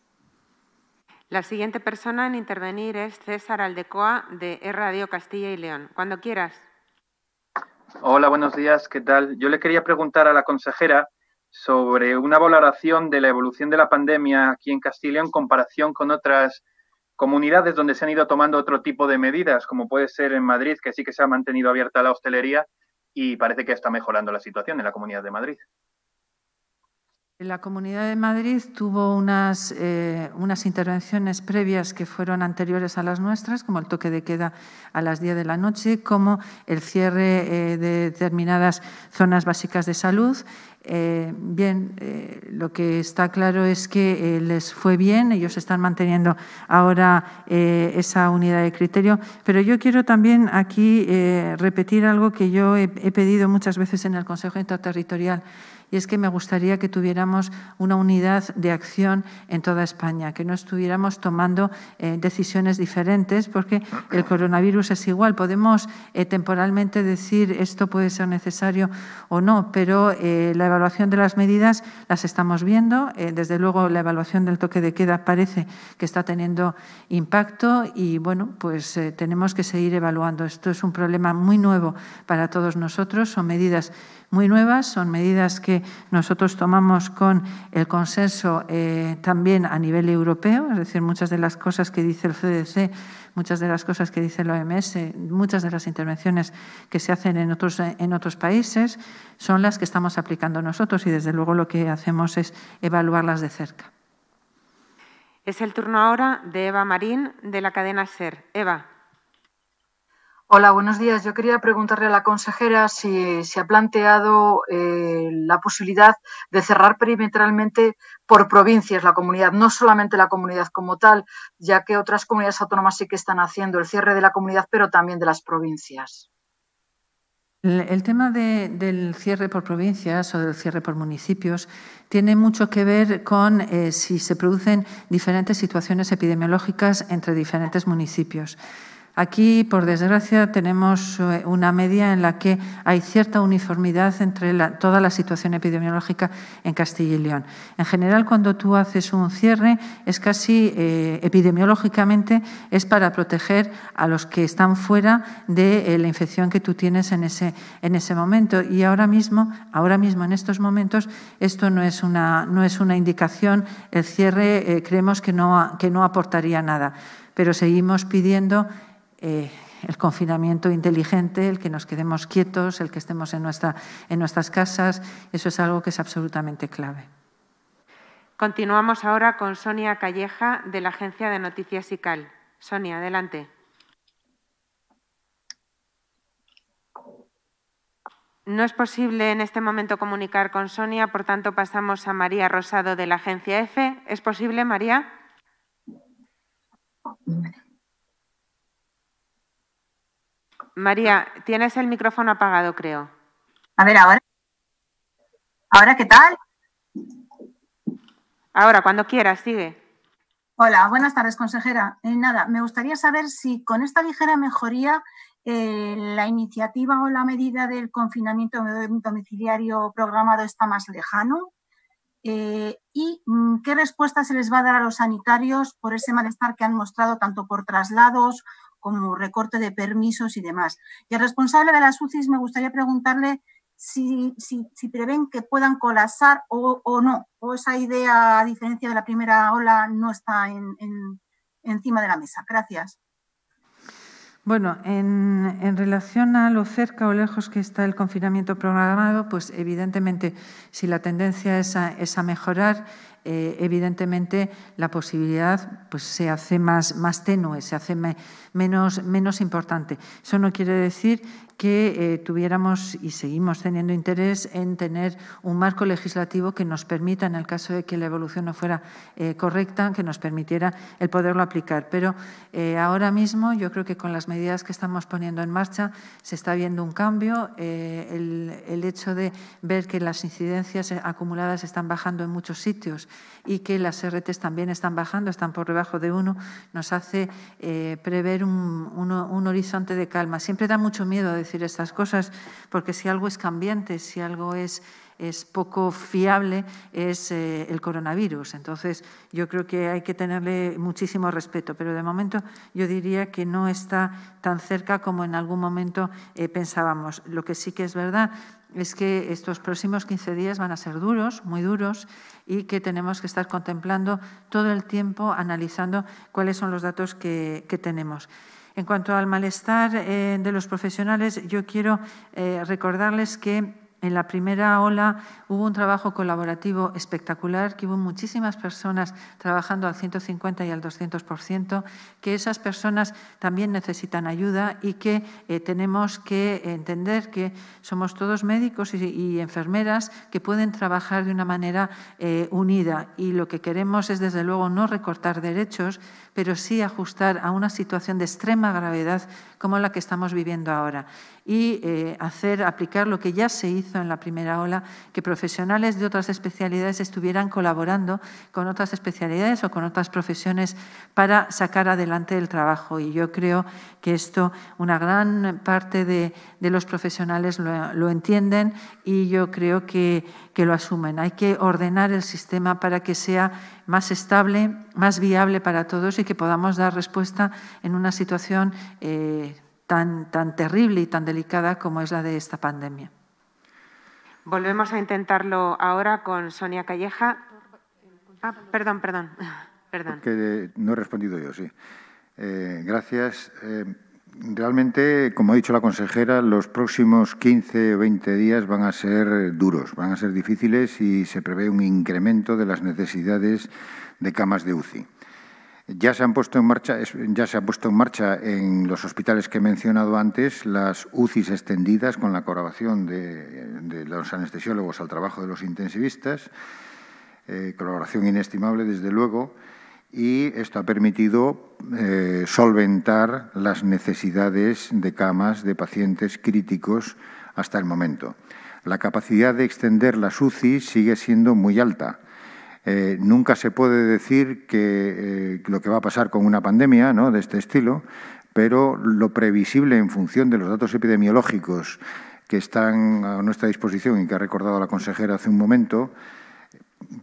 La siguiente persona en intervenir es César Aldecoa de e Radio Castilla y León. Cuando quieras. Hola, buenos días. ¿Qué tal? Yo le quería preguntar a la consejera sobre una valoración de la evolución de la pandemia aquí en Castilla en comparación con otras comunidades donde se han ido tomando otro tipo de medidas, como puede ser en Madrid, que sí que se ha mantenido abierta la hostelería y parece que está mejorando la situación en la Comunidad de Madrid. La Comunidad de Madrid tuvo unas, eh, unas, intervenciones previas que fueron anteriores a las nuestras, como el toque de queda a las 10 de la noche, como el cierre eh, de determinadas zonas básicas de salud. Eh, bien, lo que está claro es que les fue bien, ellos están manteniendo ahora esa unidad de criterio, pero yo quiero también aquí repetir algo que yo he, he pedido muchas veces en el Consejo Interterritorial y es que me gustaría que tuviéramos una unidad de acción en toda España, que no estuviéramos tomando eh, decisiones diferentes, porque el coronavirus es igual. Podemos eh, temporalmente decir esto puede ser necesario o no, pero eh, la evaluación de las medidas las estamos viendo. desde luego, la evaluación del toque de queda parece que está teniendo impacto y, bueno, pues tenemos que seguir evaluando. Esto es un problema muy nuevo para todos nosotros, son medidas muy nuevas, son medidas que nosotros tomamos con el consenso eh, también a nivel europeo, es decir, muchas de las cosas que dice el CDC, muchas de las cosas que dice la OMS, muchas de las intervenciones que se hacen en otros, en otros países, son las que estamos aplicando nosotros y desde luego lo que hacemos es evaluarlas de cerca. Es el turno ahora de Eva Marín de la cadena SER. Eva. Hola, buenos días. Yo quería preguntarle a la consejera si se ha planteado eh, la posibilidad de cerrar perimetralmente por provincias la comunidad, no solamente la comunidad como tal, ya que otras comunidades autónomas sí que están haciendo el cierre de la comunidad, pero también de las provincias. El tema del cierre por provincias o del cierre por municipios tiene mucho que ver con eh, si se producen diferentes situaciones epidemiológicas entre diferentes municipios. Aquí, por desgracia, tenemos eh, una media en la que hay cierta uniformidad entre la, toda la situación epidemiológica en Castilla y León. En general, cuando tú haces un cierre, es casi eh, epidemiológicamente es para proteger a los que están fuera de eh, la infección que tú tienes en ese, en ese momento. Y ahora mismo, ahora mismo, en estos momentos, esto no es una, no es una indicación. El cierre creemos que que no aportaría nada. Pero seguimos pidiendo eh, el confinamiento inteligente, el que nos quedemos quietos, el que estemos en, en nuestras casas, eso es algo que es absolutamente clave. Continuamos ahora con Sonia Calleja, de la Agencia de Noticias ICAL. Sonia, adelante. No es posible en este momento comunicar con Sonia, por tanto pasamos a María Rosado de la Agencia EFE. ¿Es posible, María? María, tienes el micrófono apagado, creo. A ver, ahora. ¿Ahora qué tal? Ahora, cuando quieras, sigue. Hola, buenas tardes, consejera. Eh, nada, me gustaría saber si con esta ligera mejoría eh, la iniciativa o la medida del confinamiento domiciliario programado está más lejano eh, y mm, qué respuesta se les va a dar a los sanitarios por ese malestar que han mostrado tanto por traslados como recorte de permisos y demás. Y al responsable de las UCIs me gustaría preguntarle si, prevén que puedan colapsar o, no, o esa idea, a diferencia de la primera ola, no está en, encima de la mesa. Gracias. Bueno, en, relación a lo cerca o lejos que está el confinamiento programado, pues evidentemente si la tendencia es a mejorar, eh, evidentemente la posibilidad pues, se hace más, más tenue, se hace menos, menos importante. Eso no quiere decir que eh, tuviéramos y seguimos teniendo interés en tener un marco legislativo que nos permita, en el caso de que la evolución no fuera eh, correcta, que nos permitiera el poderlo aplicar. Pero eh, ahora mismo yo creo que con las medidas que estamos poniendo en marcha se está viendo un cambio. El, hecho de ver que las incidencias acumuladas están bajando en muchos sitios y que las RTs también están bajando, están por debajo de uno, nos hace prever un, horizonte de calma. Siempre da mucho miedo decir estas cosas, porque si algo es cambiante, si algo es, es poco fiable, es eh, el coronavirus. Entonces, yo creo que hay que tenerle muchísimo respeto, pero de momento yo diría que no está tan cerca como en algún momento eh, pensábamos. Lo que sí que es verdad es que estos próximos 15 días van a ser duros, muy duros, y que tenemos que estar contemplando todo el tiempo, analizando cuáles son los datos que tenemos. En cuanto al malestar eh, de los profesionales, yo quiero eh, recordarles que en la primera ola hubo un trabajo colaborativo espectacular, que hubo muchísimas personas trabajando al 150 y al 200%, que esas personas también necesitan ayuda y que eh, tenemos que entender que somos todos médicos y, enfermeras que pueden trabajar de una manera eh, unida. Y lo que queremos es, desde luego, no recortar derechos, pero sí ajustar a una situación de extrema gravedad como la que estamos viviendo ahora y eh, hacer aplicar lo que ya se hizo en la primera ola, que profesionales de otras especialidades estuvieran colaborando con otras especialidades o con otras profesiones para sacar adelante el trabajo. Y yo creo que esto, una gran parte de, los profesionales lo, entienden y yo creo que, lo asumen. Hay que ordenar el sistema para que sea más estable, más viable para todos y que podamos dar respuesta en una situación eh, tan, tan terrible y tan delicada como es la de esta pandemia. Volvemos a intentarlo ahora con Sonia Calleja. Ah, perdón, perdón. perdón. Eh, no he respondido yo, sí. Eh, gracias. Eh, realmente, como ha dicho la consejera, los próximos 15 o 20 días van a ser duros, van a ser difíciles y se prevé un incremento de las necesidades de camas de UCI. Ya se han puesto en marcha, ya se ha puesto en marcha en los hospitales que he mencionado antes las UCIs extendidas con la colaboración de, los anestesiólogos al trabajo de los intensivistas, eh, colaboración inestimable desde luego, y esto ha permitido eh, solventar las necesidades de camas de pacientes críticos hasta el momento. La capacidad de extender las UCIs sigue siendo muy alta eh, nunca se puede decir que eh, lo que va a pasar con una pandemia de este estilo, pero lo previsible en función de los datos epidemiológicos que están a nuestra disposición y que ha recordado la consejera hace un momento,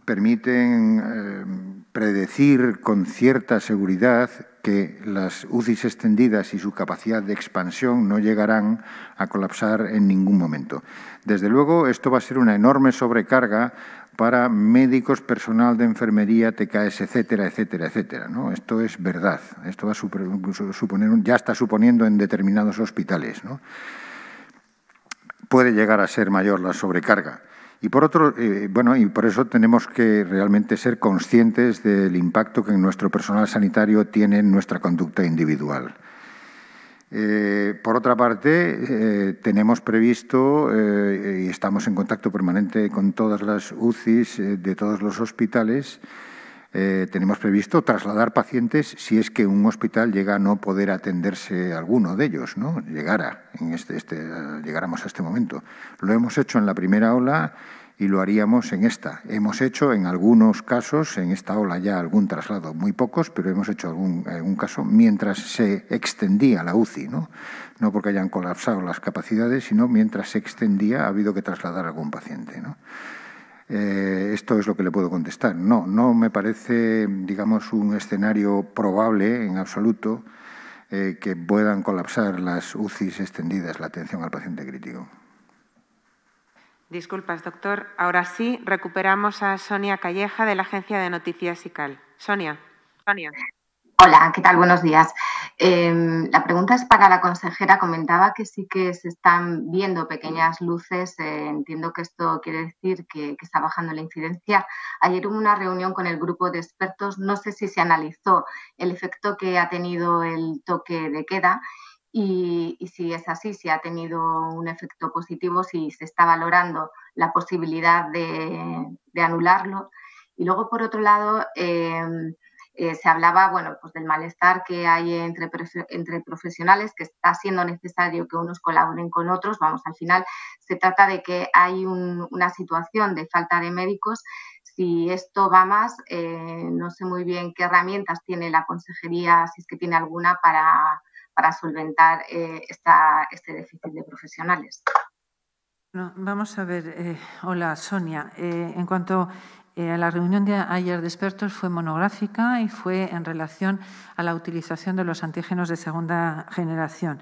permiten eh, predecir con cierta seguridad que las UCIs extendidas y su capacidad de expansión no llegarán a colapsar en ningún momento. Desde luego, esto va a ser una enorme sobrecarga para médicos, personal de enfermería, TKS, etcétera, etcétera, etcétera. Esto es verdad. Esto va a suponer, ya está suponiendo en determinados hospitales. Puede llegar a ser mayor la sobrecarga. Y por eh, y por eso tenemos que realmente ser conscientes del impacto que nuestro personal sanitario tiene en nuestra conducta individual. Eh, por otra parte, eh, tenemos previsto eh, y estamos en contacto permanente con todas las UCIs de todos los hospitales. tenemos previsto trasladar pacientes si es que un hospital llega a no poder atenderse alguno de ellos, ¿no? Llegara en este, este, llegáramos a este momento. Lo hemos hecho en la primera ola y lo haríamos en esta. Hemos hecho en algunos casos, en esta ola ya algún traslado, muy pocos, pero hemos hecho algún, caso mientras se extendía la UCI, ¿no? no porque hayan colapsado las capacidades, sino mientras se extendía ha habido que trasladar a algún paciente. Eh, esto es lo que le puedo contestar. No, no me parece, digamos, un escenario probable en absoluto eh, que puedan colapsar las UCIs extendidas, la atención al paciente crítico. Disculpas, doctor. Ahora sí, recuperamos a Sonia Calleja de la Agencia de Noticias ICAL. Sonia. Sonia. Hola, ¿qué tal? Buenos días. Em, la pregunta es para la consejera. Comentaba que sí que se están viendo pequeñas luces. Eh, entiendo que esto quiere decir que, que, está bajando la incidencia. Ayer hubo una reunión con el grupo de expertos. No sé si se analizó el efecto que ha tenido el toque de queda y, si es así, si ha tenido un efecto positivo, si se está valorando la posibilidad de, anularlo. Y luego, por otro lado, em, eh, se hablaba bueno, pues del malestar que hay entre, entre profesionales, que está siendo necesario que unos colaboren con otros. Vamos, al final se trata de que hay una situación de falta de médicos si esto va más, eh, no sé muy bien qué herramientas tiene la consejería, si es que tiene alguna para, para solventar eh, esta, este déficit de profesionales. vamos a ver, eh, hola Sonia. Eh, en cuanto a la reunión de ayer de expertos fue monográfica y fue en relación a la utilización de los antígenos de segunda generación.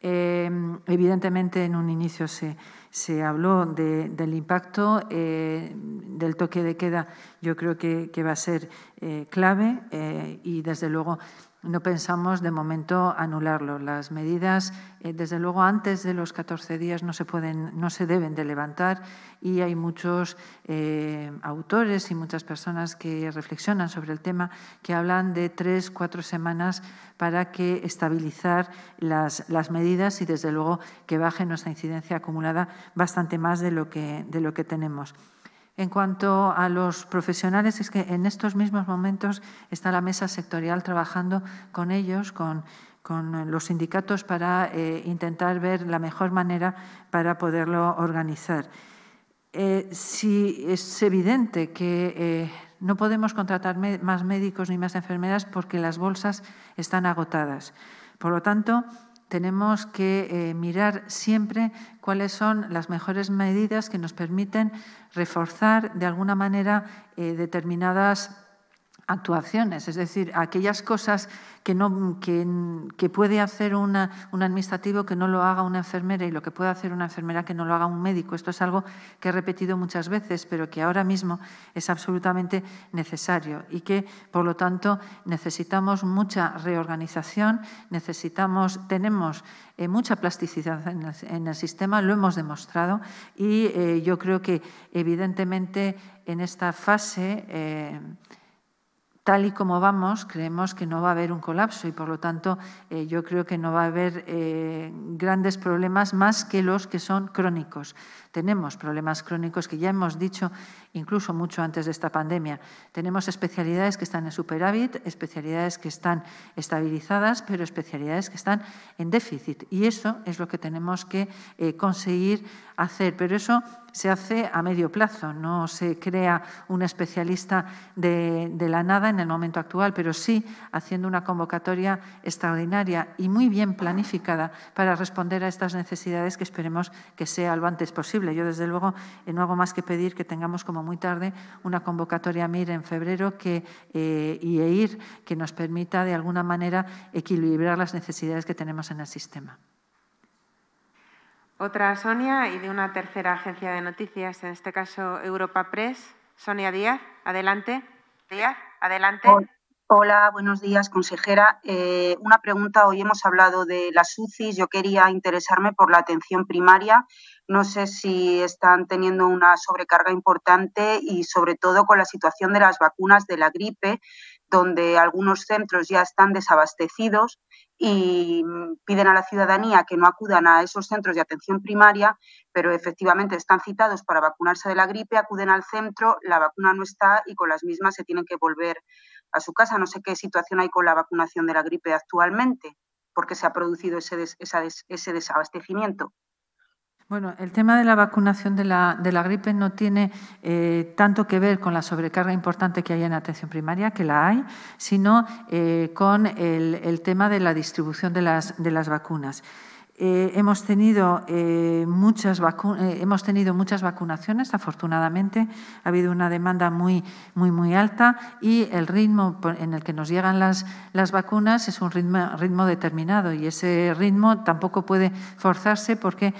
evidentemente, en un inicio se, se habló del impacto del toque de queda. Yo creo que, que va a ser clave y, desde luego, no pensamos de momento anularlo. Las medidas, eh, desde luego, antes de los 14 días no se, pueden, no se deben de levantar y hay muchos eh, autores y muchas personas que reflexionan sobre el tema que hablan de tres, cuatro semanas para que estabilizar las, las medidas y, desde luego, que baje nuestra incidencia acumulada bastante más de lo que, de lo que tenemos. En cuanto a los profesionales, es que en estos mismos momentos está la mesa sectorial trabajando con ellos, con, los sindicatos, para eh, intentar ver la mejor manera para poderlo organizar. Eh, es evidente que eh, no podemos contratar más médicos ni más enfermeras porque las bolsas están agotadas. Por lo tanto, tenemos que eh, mirar siempre cuáles son las mejores medidas que nos permiten reforzar de alguna manera eh, determinadas actuaciones, es decir, aquellas cosas que, puede hacer un administrativo que no lo haga una enfermera y lo que puede hacer una enfermera que no lo haga un médico. Esto es algo que he repetido muchas veces, pero que ahora mismo es absolutamente necesario y que, por lo tanto, necesitamos mucha reorganización, necesitamos, tenemos eh, mucha plasticidad en el, sistema, lo hemos demostrado y eh, yo creo que, evidentemente, en esta fase... Eh, tal y como vamos, creemos que no va a haber un colapso y, por lo tanto, eh, yo creo que no va a haber eh, grandes problemas más que los que son crónicos. Tenemos problemas crónicos que ya hemos dicho incluso mucho antes de esta pandemia. Tenemos especialidades que están en superávit, especialidades que están estabilizadas, pero especialidades que están en déficit. Y eso es lo que tenemos que eh, conseguir hacer. Pero eso se hace a medio plazo, no se crea un especialista de la nada en el momento actual, pero sí haciendo una convocatoria extraordinaria y muy bien planificada para responder a estas necesidades que esperemos que sea lo antes posible yo, desde luego, eh, no hago más que pedir que tengamos como muy tarde una convocatoria MIR en febrero que, eh, y EIR que nos permita, de alguna manera, equilibrar las necesidades que tenemos en el sistema. Otra Sonia y de una tercera agencia de noticias, en este caso Europa Press. Sonia Díaz, adelante. adelante. Hola. buenos días, consejera. Eh, una pregunta, hoy hemos hablado de las UCIs, yo quería interesarme por la atención primaria. No sé si están teniendo una sobrecarga importante y sobre todo con la situación de las vacunas de la gripe, donde algunos centros ya están desabastecidos y mm, piden a la ciudadanía que no acudan a esos centros de atención primaria, pero efectivamente están citados para vacunarse de la gripe, acuden al centro, la vacuna no está y con las mismas se tienen que volver a su casa. No sé qué situación hay con la vacunación de la gripe actualmente, porque se ha producido ese, desabastecimiento. Bueno, el tema de la vacunación de la, gripe no tiene eh, tanto que ver con la sobrecarga importante que hay en atención primaria, que la hay, sino eh, con el, tema de la distribución de las vacunas. Eh, hemos, tenido, eh, muchas eh, hemos tenido muchas vacunaciones, afortunadamente. Ha habido una demanda muy, muy, muy alta y el ritmo en el que nos llegan las, las vacunas es un ritmo, ritmo determinado y ese ritmo tampoco puede forzarse porque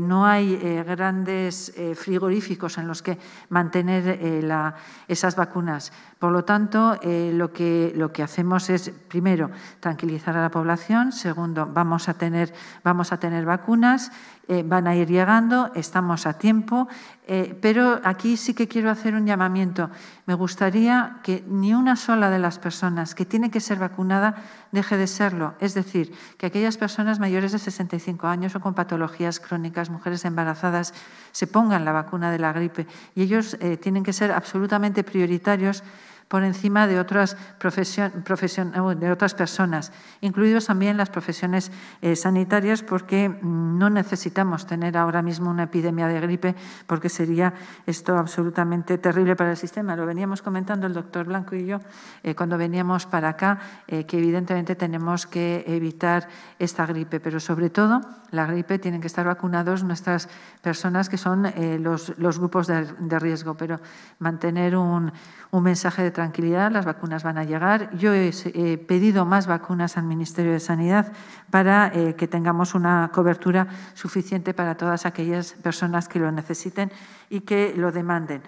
no hay grandes frigoríficos en los que mantener la, esas vacunas. Por lo tanto, lo, que, lo que hacemos es, primero, tranquilizar a la población. Segundo, vamos a tener... Vamos a tener vacunas, eh, van a ir llegando, estamos a tiempo, eh, pero aquí sí que quiero hacer un llamamiento. Me gustaría que ni una sola de las personas que tiene que ser vacunada deje de serlo. Es decir, que aquellas personas mayores de 65 años o con patologías crónicas, mujeres embarazadas, se pongan la vacuna de la gripe y ellos eh, tienen que ser absolutamente prioritarios por encima de otras, eh, de otras personas, incluidos también las profesiones eh, sanitarias, porque mm, no necesitamos tener ahora mismo una epidemia de gripe, porque sería esto absolutamente terrible para el sistema. Lo veníamos comentando el doctor Blanco y yo eh, cuando veníamos para acá, que evidentemente tenemos que evitar esta gripe, pero sobre todo la gripe tienen que estar vacunados nuestras personas que son los, los, grupos de, riesgo, pero mantener un, un mensaje de tranquilidad, las vacunas van a llegar. Yo he pedido más vacunas al Ministerio de Sanidad para eh, que tengamos una cobertura suficiente para todas aquellas personas que lo necesiten y que lo demanden.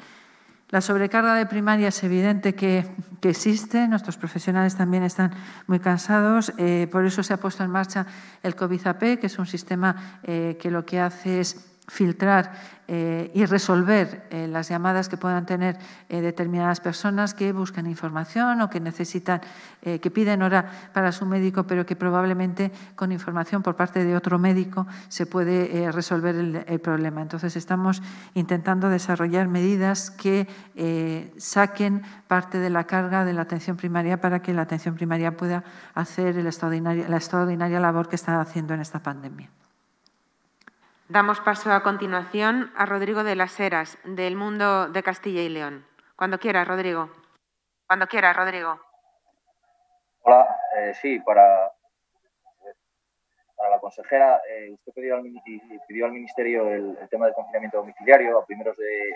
La sobrecarga de primaria es evidente que, existe, nuestros profesionales también están muy cansados, eh, por eso se ha puesto en marcha el COVID-AP, que es un sistema eh, que lo que hace es filtrar eh, y resolver eh, las llamadas que puedan tener eh, determinadas personas que buscan información o que necesitan, que piden hora para su médico, pero que probablemente con información por parte de otro médico se puede resolver el, problema. Entonces, estamos intentando desarrollar medidas que saquen parte de la carga de la atención primaria para que la atención primaria pueda hacer el la extraordinaria labor que está haciendo en esta pandemia. Damos paso a continuación a Rodrigo de las Heras, del Mundo de Castilla y León. Cuando quiera, Rodrigo. Cuando quiera, Rodrigo. Hola, eh, sí, para, para la consejera, eh, usted pidió al, Ministerio el, tema del confinamiento domiciliario a primeros de,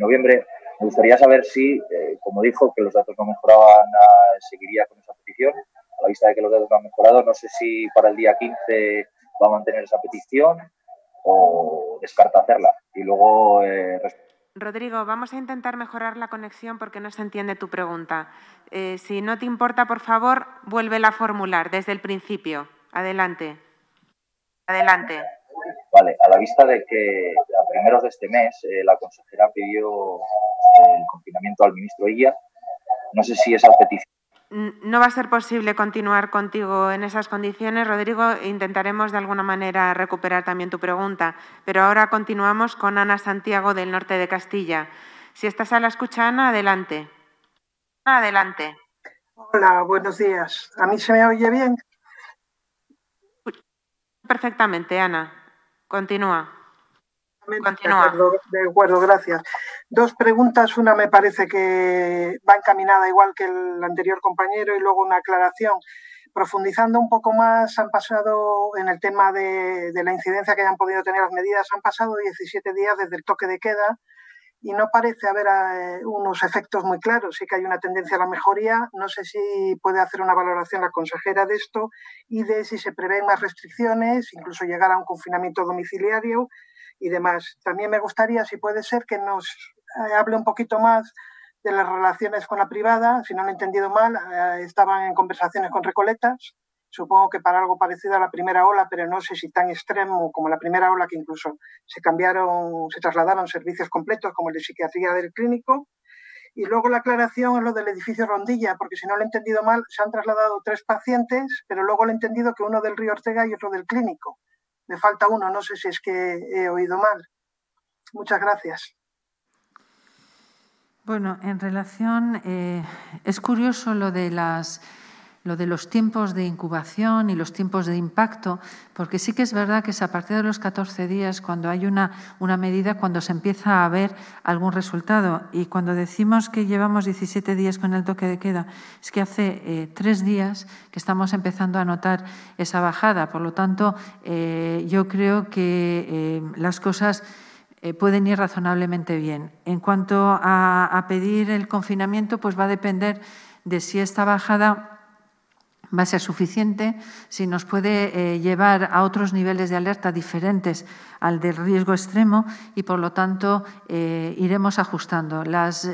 noviembre. Me gustaría saber si, eh, como dijo, que los datos no mejoraban, seguiría con esa petición. A la vista de que los datos no han mejorado, no sé si para el día 15 va a mantener esa petición o descarta hacerla. Y luego. Eh, Rodrigo, vamos a intentar mejorar la conexión porque no se entiende tu pregunta. Eh, si no te importa, por favor, vuelve a formular desde el principio. Adelante. Adelante. Vale, a la vista de que a primeros de este mes eh, la consejera pidió el confinamiento al ministro Illa, no sé si esa petición Mm, no va a ser posible continuar contigo en esas condiciones, Rodrigo. Intentaremos de alguna manera recuperar también tu pregunta, pero ahora continuamos con Ana Santiago del norte de Castilla. Si estás a la escucha, Ana, adelante. Adelante. Hola, buenos días. ¿A mí se me oye bien? Perfectamente, Ana. Continúa. Continúa. de acuerdo gracias dos preguntas. Una me parece que va encaminada igual que el anterior compañero y luego una aclaración. Profundizando un poco más, han pasado en el tema de, la incidencia que hayan podido tener las medidas, han pasado 17 días desde el toque de queda y no parece haber eh, unos efectos muy claros. Sí que hay una tendencia a la mejoría. No sé si puede hacer una valoración la consejera de esto y de si se prevén más restricciones, incluso llegar a un confinamiento domiciliario y demás. También me gustaría, si puede ser, que nos eh, hable un poquito más de las relaciones con la privada. Si no lo he entendido mal, eh, estaban en conversaciones con Recoletas, supongo que para algo parecido a la primera ola, pero no sé si tan extremo como la primera ola, que incluso se cambiaron, se trasladaron servicios completos como el de psiquiatría del clínico. Y luego la aclaración es lo del edificio Rondilla, porque si no lo he entendido mal, se han trasladado tres pacientes, pero luego lo he entendido que uno del Río Ortega y otro del clínico. Me falta uno, no sé si es que he oído mal. Muchas gracias. Bueno, en relación, eh, es curioso lo de, las, lo de los tiempos de incubación y los tiempos de impacto, porque sí que es verdad que es a partir de los 14 días cuando hay una, medida, cuando se empieza a ver algún resultado. Y cuando decimos que llevamos 17 días con el toque de queda, es que hace eh, tres días que estamos empezando a notar esa bajada. Por lo tanto, eh, yo creo que las cosas eh, pueden ir razonablemente bien. En cuanto a, pedir el confinamiento, pues va a depender de si esta bajada va a ser suficiente, si nos puede eh, llevar a otros niveles de alerta diferentes al del riesgo extremo y, por lo tanto, eh, iremos ajustando. las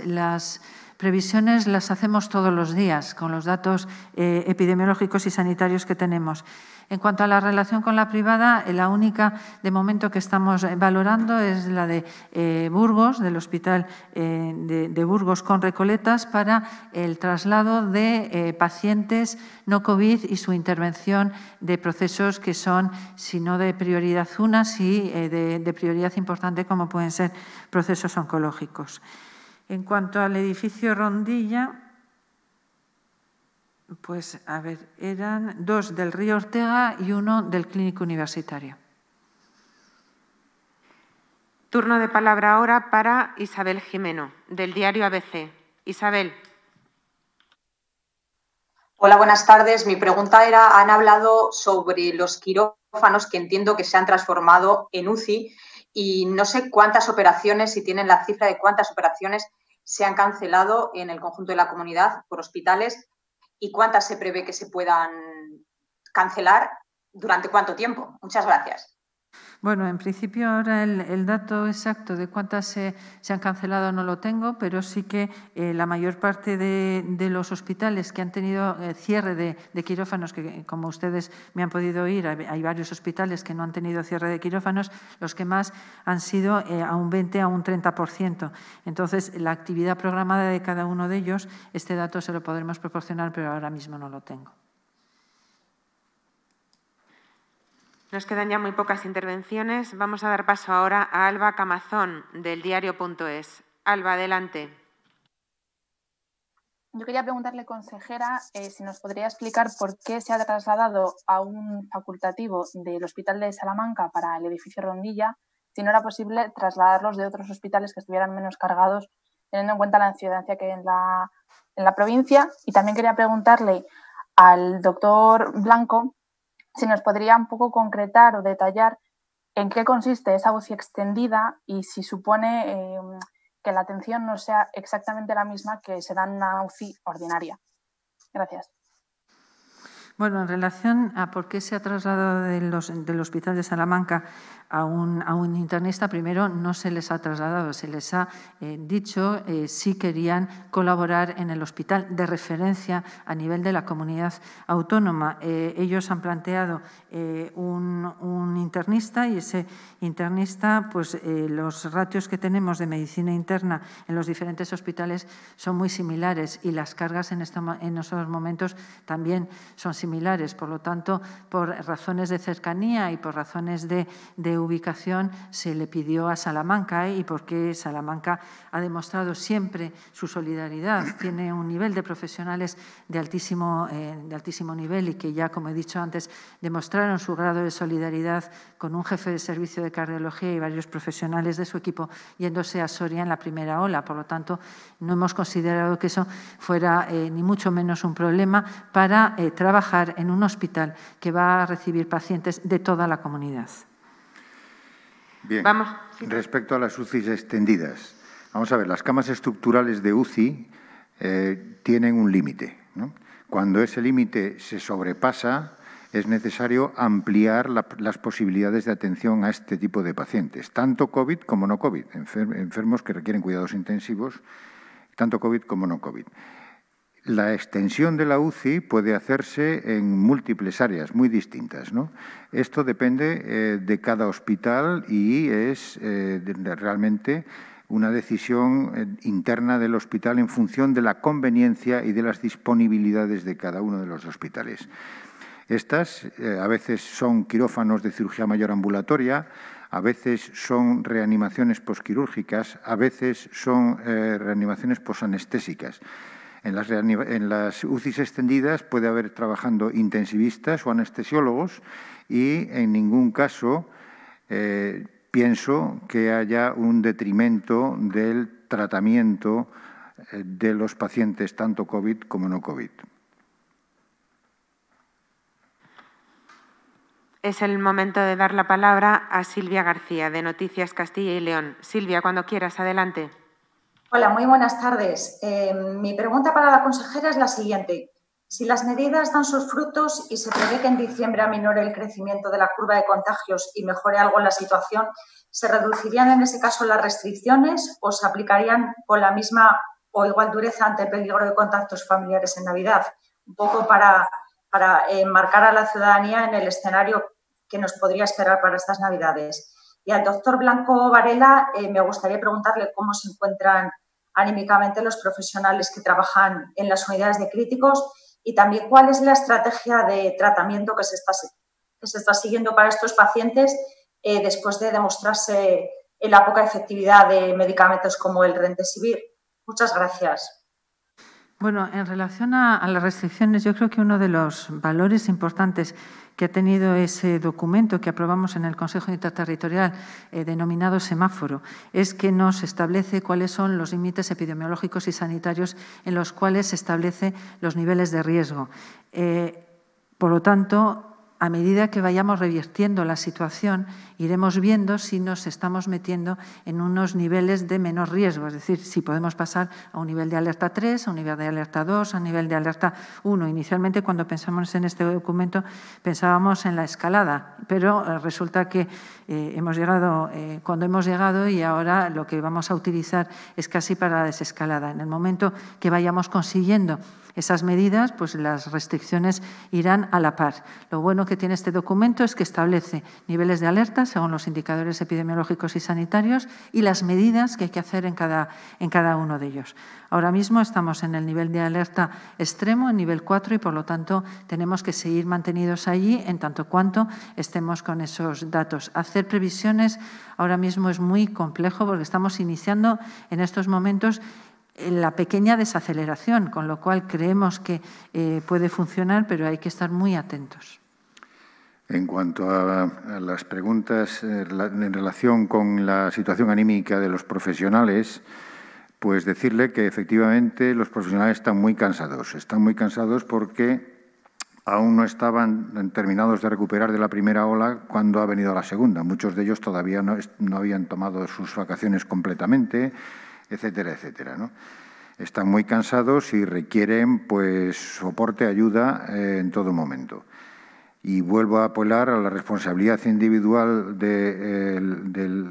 previsiones las hacemos todos los días con los datos eh, epidemiológicos y sanitarios que tenemos. En cuanto a la relación con la privada, eh, la única de momento que estamos eh, valorando es la de Burgos, del Hospital de, Burgos con Recoletas, para el traslado de pacientes no COVID y su intervención de procesos que son, si no de prioridad una, sí de prioridad importante, como pueden ser procesos oncológicos. En cuanto al edificio Rondilla, pues a ver, eran dos del río Ortega y uno del Clínico Universitario. Turno de palabra ahora para Isabel Jimeno, del diario ABC. Isabel. Hola, buenas tardes. Mi pregunta era, han hablado sobre los quirófanos que entiendo que se han transformado en UCI y no sé cuántas operaciones, si tienen la cifra de cuántas operaciones se han cancelado en el conjunto de la comunidad por hospitales y cuántas se prevé que se puedan cancelar durante cuánto tiempo. Muchas gracias. Bueno, en principio ahora el, dato exacto de cuántas se, han cancelado no lo tengo, pero sí que eh, la mayor parte de, los hospitales que han tenido eh, cierre de, quirófanos, que como ustedes me han podido oír, hay, varios hospitales que no han tenido cierre de quirófanos, los que más han sido eh, a un 20 a un 30%. Entonces, la actividad programada de cada uno de ellos, este dato se lo podremos proporcionar, pero ahora mismo no lo tengo. Nos quedan ya muy pocas intervenciones. Vamos a dar paso ahora a Alba Camazón, del diario.es. Alba, adelante. Yo quería preguntarle, consejera, eh, si nos podría explicar por qué se ha trasladado a un facultativo del Hospital de Salamanca para el edificio Rondilla, si no era posible trasladarlos de otros hospitales que estuvieran menos cargados, teniendo en cuenta la incidencia que hay en la, en la provincia. Y también quería preguntarle al doctor Blanco si nos podría un poco concretar o detallar en qué consiste esa UCI extendida y si supone em, que la atención no sea exactamente la misma que se da en una UCI ordinaria. Gracias. Bueno, en relación a por qué se ha trasladado del Hospital de Salamanca a un, internista, primero no se les ha trasladado, se les ha eh, dicho eh, si querían colaborar en el hospital de referencia a nivel de la comunidad autónoma. Eh, ellos han planteado un, internista y ese internista, pues los ratios que tenemos de medicina interna en los diferentes hospitales son muy similares y las cargas en, este en estos momentos también son similares por lo tanto, por razones de cercanía y por razones de, ubicación, se le pidió a Salamanca y porque Salamanca ha demostrado siempre su solidaridad. Tiene un nivel de profesionales de altísimo, eh, de altísimo nivel y que ya, como he dicho antes, demostraron su grado de solidaridad con un jefe de servicio de cardiología y varios profesionales de su equipo yéndose a Soria en la primera ola. Por lo tanto, no hemos considerado que eso fuera eh, ni mucho menos un problema para eh, trabajar en un hospital que va a recibir pacientes de toda la comunidad. Bien, vamos. Respecto a las UCIs extendidas, vamos a ver, las camas estructurales de UCI eh, tienen un límite. Cuando ese límite se sobrepasa, es necesario ampliar las posibilidades de atención a este tipo de pacientes, tanto COVID como no COVID, enfermos que requieren cuidados intensivos, tanto COVID como no COVID. La extensión de la UCI puede hacerse en múltiples áreas muy distintas. Esto depende eh, de cada hospital y es eh, realmente una decisión eh, interna del hospital en función de la conveniencia y de las disponibilidades de cada uno de los hospitales. Estas a veces son quirófanos de cirugía mayor ambulatoria, a veces son reanimaciones posquirúrgicas, a veces son reanimaciones posanestésicas. En las, UCIs extendidas puede haber trabajando intensivistas o anestesiólogos y en ningún caso eh, pienso que haya un detrimento del tratamiento eh, de los pacientes, tanto COVID como no COVID. Es el momento de dar la palabra a Silvia García, de Noticias Castilla y León. Silvia, cuando quieras, adelante. Hola, muy buenas tardes. Eh, mi pregunta para la consejera es la siguiente. Si las medidas dan sus frutos y se prevé que en diciembre aminore el crecimiento de la curva de contagios y mejore algo la situación, ¿se reducirían en ese caso las restricciones o se aplicarían con la misma o igual dureza ante el peligro de contactos familiares en Navidad? Un poco para, enmarcar a la ciudadanía en el escenario que nos podría esperar para estas Navidades. Y al doctor Blanco Varela eh, me gustaría preguntarle cómo se encuentran anímicamente los profesionales que trabajan en las unidades de críticos y también cuál es la estrategia de tratamiento que se está, se está siguiendo para estos pacientes eh, después de demostrarse la poca efectividad de medicamentos como el rentesivir. Muchas gracias. Bueno, en relación a, a, las restricciones, yo creo que uno de los valores importantes que ha tenido ese documento que aprobamos en el Consejo Interterritorial eh, denominado semáforo es que nos establece cuáles son los límites epidemiológicos y sanitarios en los cuales se establecen los niveles de riesgo. Eh, por lo tanto, a medida que vayamos revirtiendo la situación, iremos viendo si nos estamos metiendo en unos niveles de menor riesgo, es decir, si podemos pasar a un nivel de alerta 3, a un nivel de alerta 2, a un nivel de alerta 1. Inicialmente, cuando pensamos en este documento, pensábamos en la escalada, pero eh, resulta que eh, hemos llegado, eh, cuando hemos llegado y ahora lo que vamos a utilizar es casi para la desescalada. En el momento que vayamos consiguiendo esas medidas, pues las restricciones irán a la par. Lo bueno que tiene este documento es que establece niveles de alerta según los indicadores epidemiológicos y sanitarios y las medidas que hay que hacer en cada, en cada uno de ellos. Ahora mismo estamos en el nivel de alerta extremo, en nivel 4, y por lo tanto tenemos que seguir mantenidos allí en tanto cuanto estemos con esos datos. Hacer previsiones ahora mismo es muy complejo porque estamos iniciando en estos momentos la pequeña desaceleración, con lo cual creemos que eh, puede funcionar, pero hay que estar muy atentos. En cuanto a, las preguntas eh, en relación con la situación anímica de los profesionales, pues decirle que efectivamente los profesionales están muy cansados. Están muy cansados porque aún no estaban terminados de recuperar de la primera ola cuando ha venido la segunda. Muchos de ellos todavía no habían tomado sus vacaciones completamente etcétera, etcétera. ¿no? Están muy cansados y requieren pues, soporte, ayuda eh, en todo momento. Y vuelvo a apelar a la responsabilidad individual de,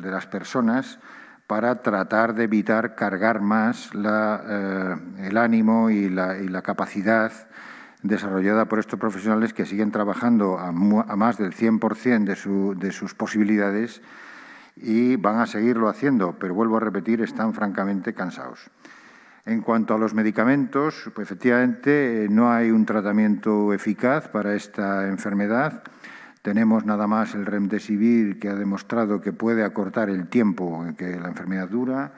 las personas para tratar de evitar cargar más eh, el ánimo y la, capacidad desarrollada por estos profesionales que siguen trabajando a, más del 100% de, de sus posibilidades y van a seguirlo haciendo, pero vuelvo a repetir, están francamente cansados. En cuanto a los medicamentos, efectivamente eh, no hay un tratamiento eficaz para esta enfermedad. Tenemos nada más el remdesivir que ha demostrado que puede acortar el tiempo en que la enfermedad dura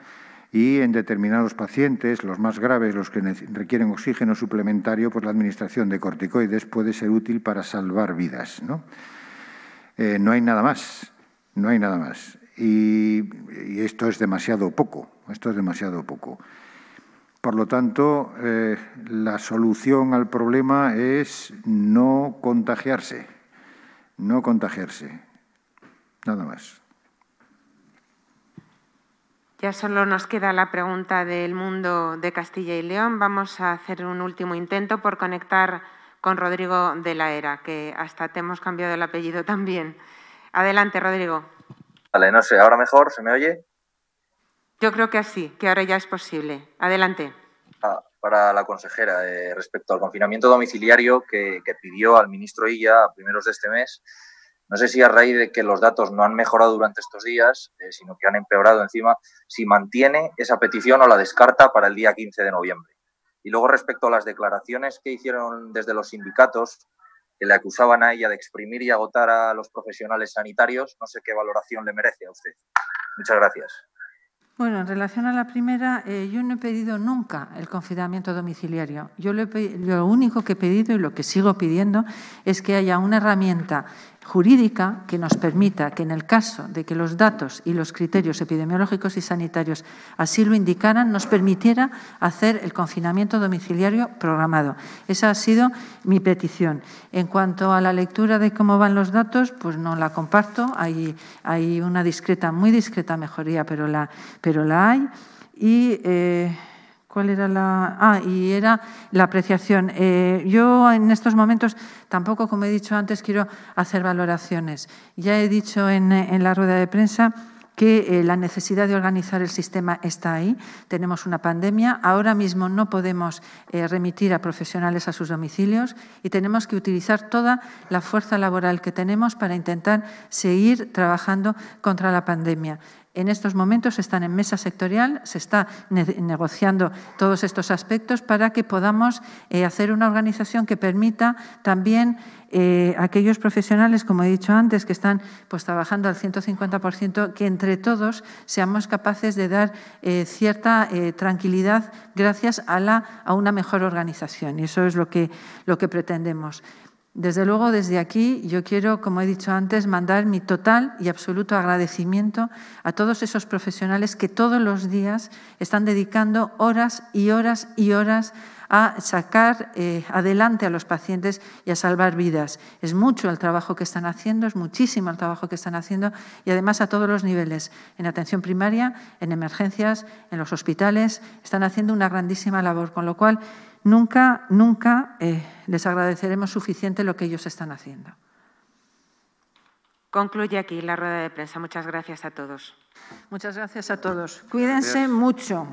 y en determinados pacientes, los más graves, los que requieren oxígeno suplementario, pues la administración de corticoides puede ser útil para salvar vidas. no eh, hay nada más, no hay nada más y, esto es demasiado poco, esto es demasiado poco. Por lo tanto, eh, la solución al problema es no contagiarse, no contagiarse, nada más. Ya solo nos queda la pregunta del mundo de Castilla y León. Vamos a hacer un último intento por conectar con Rodrigo de la Era, que hasta te hemos cambiado el apellido también. Adelante, Rodrigo. Vale, no sé, ahora mejor, ¿se me oye? Yo creo que así que ahora ya es posible. Adelante. Ah, para la consejera, eh, respecto al confinamiento domiciliario que, pidió al ministro Illa a primeros de este mes, no sé si a raíz de que los datos no han mejorado durante estos días, eh, sino que han empeorado encima, si mantiene esa petición o la descarta para el día 15 de noviembre. Y luego respecto a las declaraciones que hicieron desde los sindicatos, que le acusaban a ella de exprimir y agotar a los profesionales sanitarios, no sé qué valoración le merece a usted. Muchas gracias. Bueno, en relación a la primera, eh, yo no he pedido nunca el confinamiento domiciliario. Yo lo, único que he pedido y lo que sigo pidiendo es que haya una herramienta jurídica que nos permita que en el caso de que los datos y los criterios epidemiológicos y sanitarios así lo indicaran, nos permitiera hacer el confinamiento domiciliario programado. Esa ha sido mi petición. En cuanto a la lectura de cómo van los datos, pues no la comparto. Hay, hay una discreta, muy discreta mejoría, pero la, pero la hay. Y... Eh, ¿Cuál era la...? Ah, y era la apreciación. Eh, yo en estos momentos tampoco, como he dicho antes, quiero hacer valoraciones. Ya he dicho en, en la rueda de prensa que eh, la necesidad de organizar el sistema está ahí. Tenemos una pandemia, ahora mismo no podemos eh, remitir a profesionales a sus domicilios y tenemos que utilizar toda la fuerza laboral que tenemos para intentar seguir trabajando contra la pandemia. En estos momentos están en mesa sectorial, se está negociando todos estos aspectos para que podamos eh, hacer una organización que permita también eh, a aquellos profesionales, como he dicho antes, que están pues, trabajando al 150%, que entre todos seamos capaces de dar eh, cierta tranquilidad gracias a, la, a una mejor organización. Y eso es lo que, lo que pretendemos. Desde luego, desde aquí yo quiero, como he dicho antes, mandar mi total y absoluto agradecimiento a todos esos profesionales que todos los días están dedicando horas y horas y horas a sacar eh, adelante a los pacientes y a salvar vidas. Es mucho el trabajo que están haciendo, es muchísimo el trabajo que están haciendo y además a todos los niveles, en atención primaria, en emergencias, en los hospitales, están haciendo una grandísima labor, con lo cual nunca, nunca eh, les agradeceremos suficiente lo que ellos están haciendo. Concluye aquí la rueda de prensa. Muchas gracias a todos. Muchas gracias a todos. Cuídense mucho.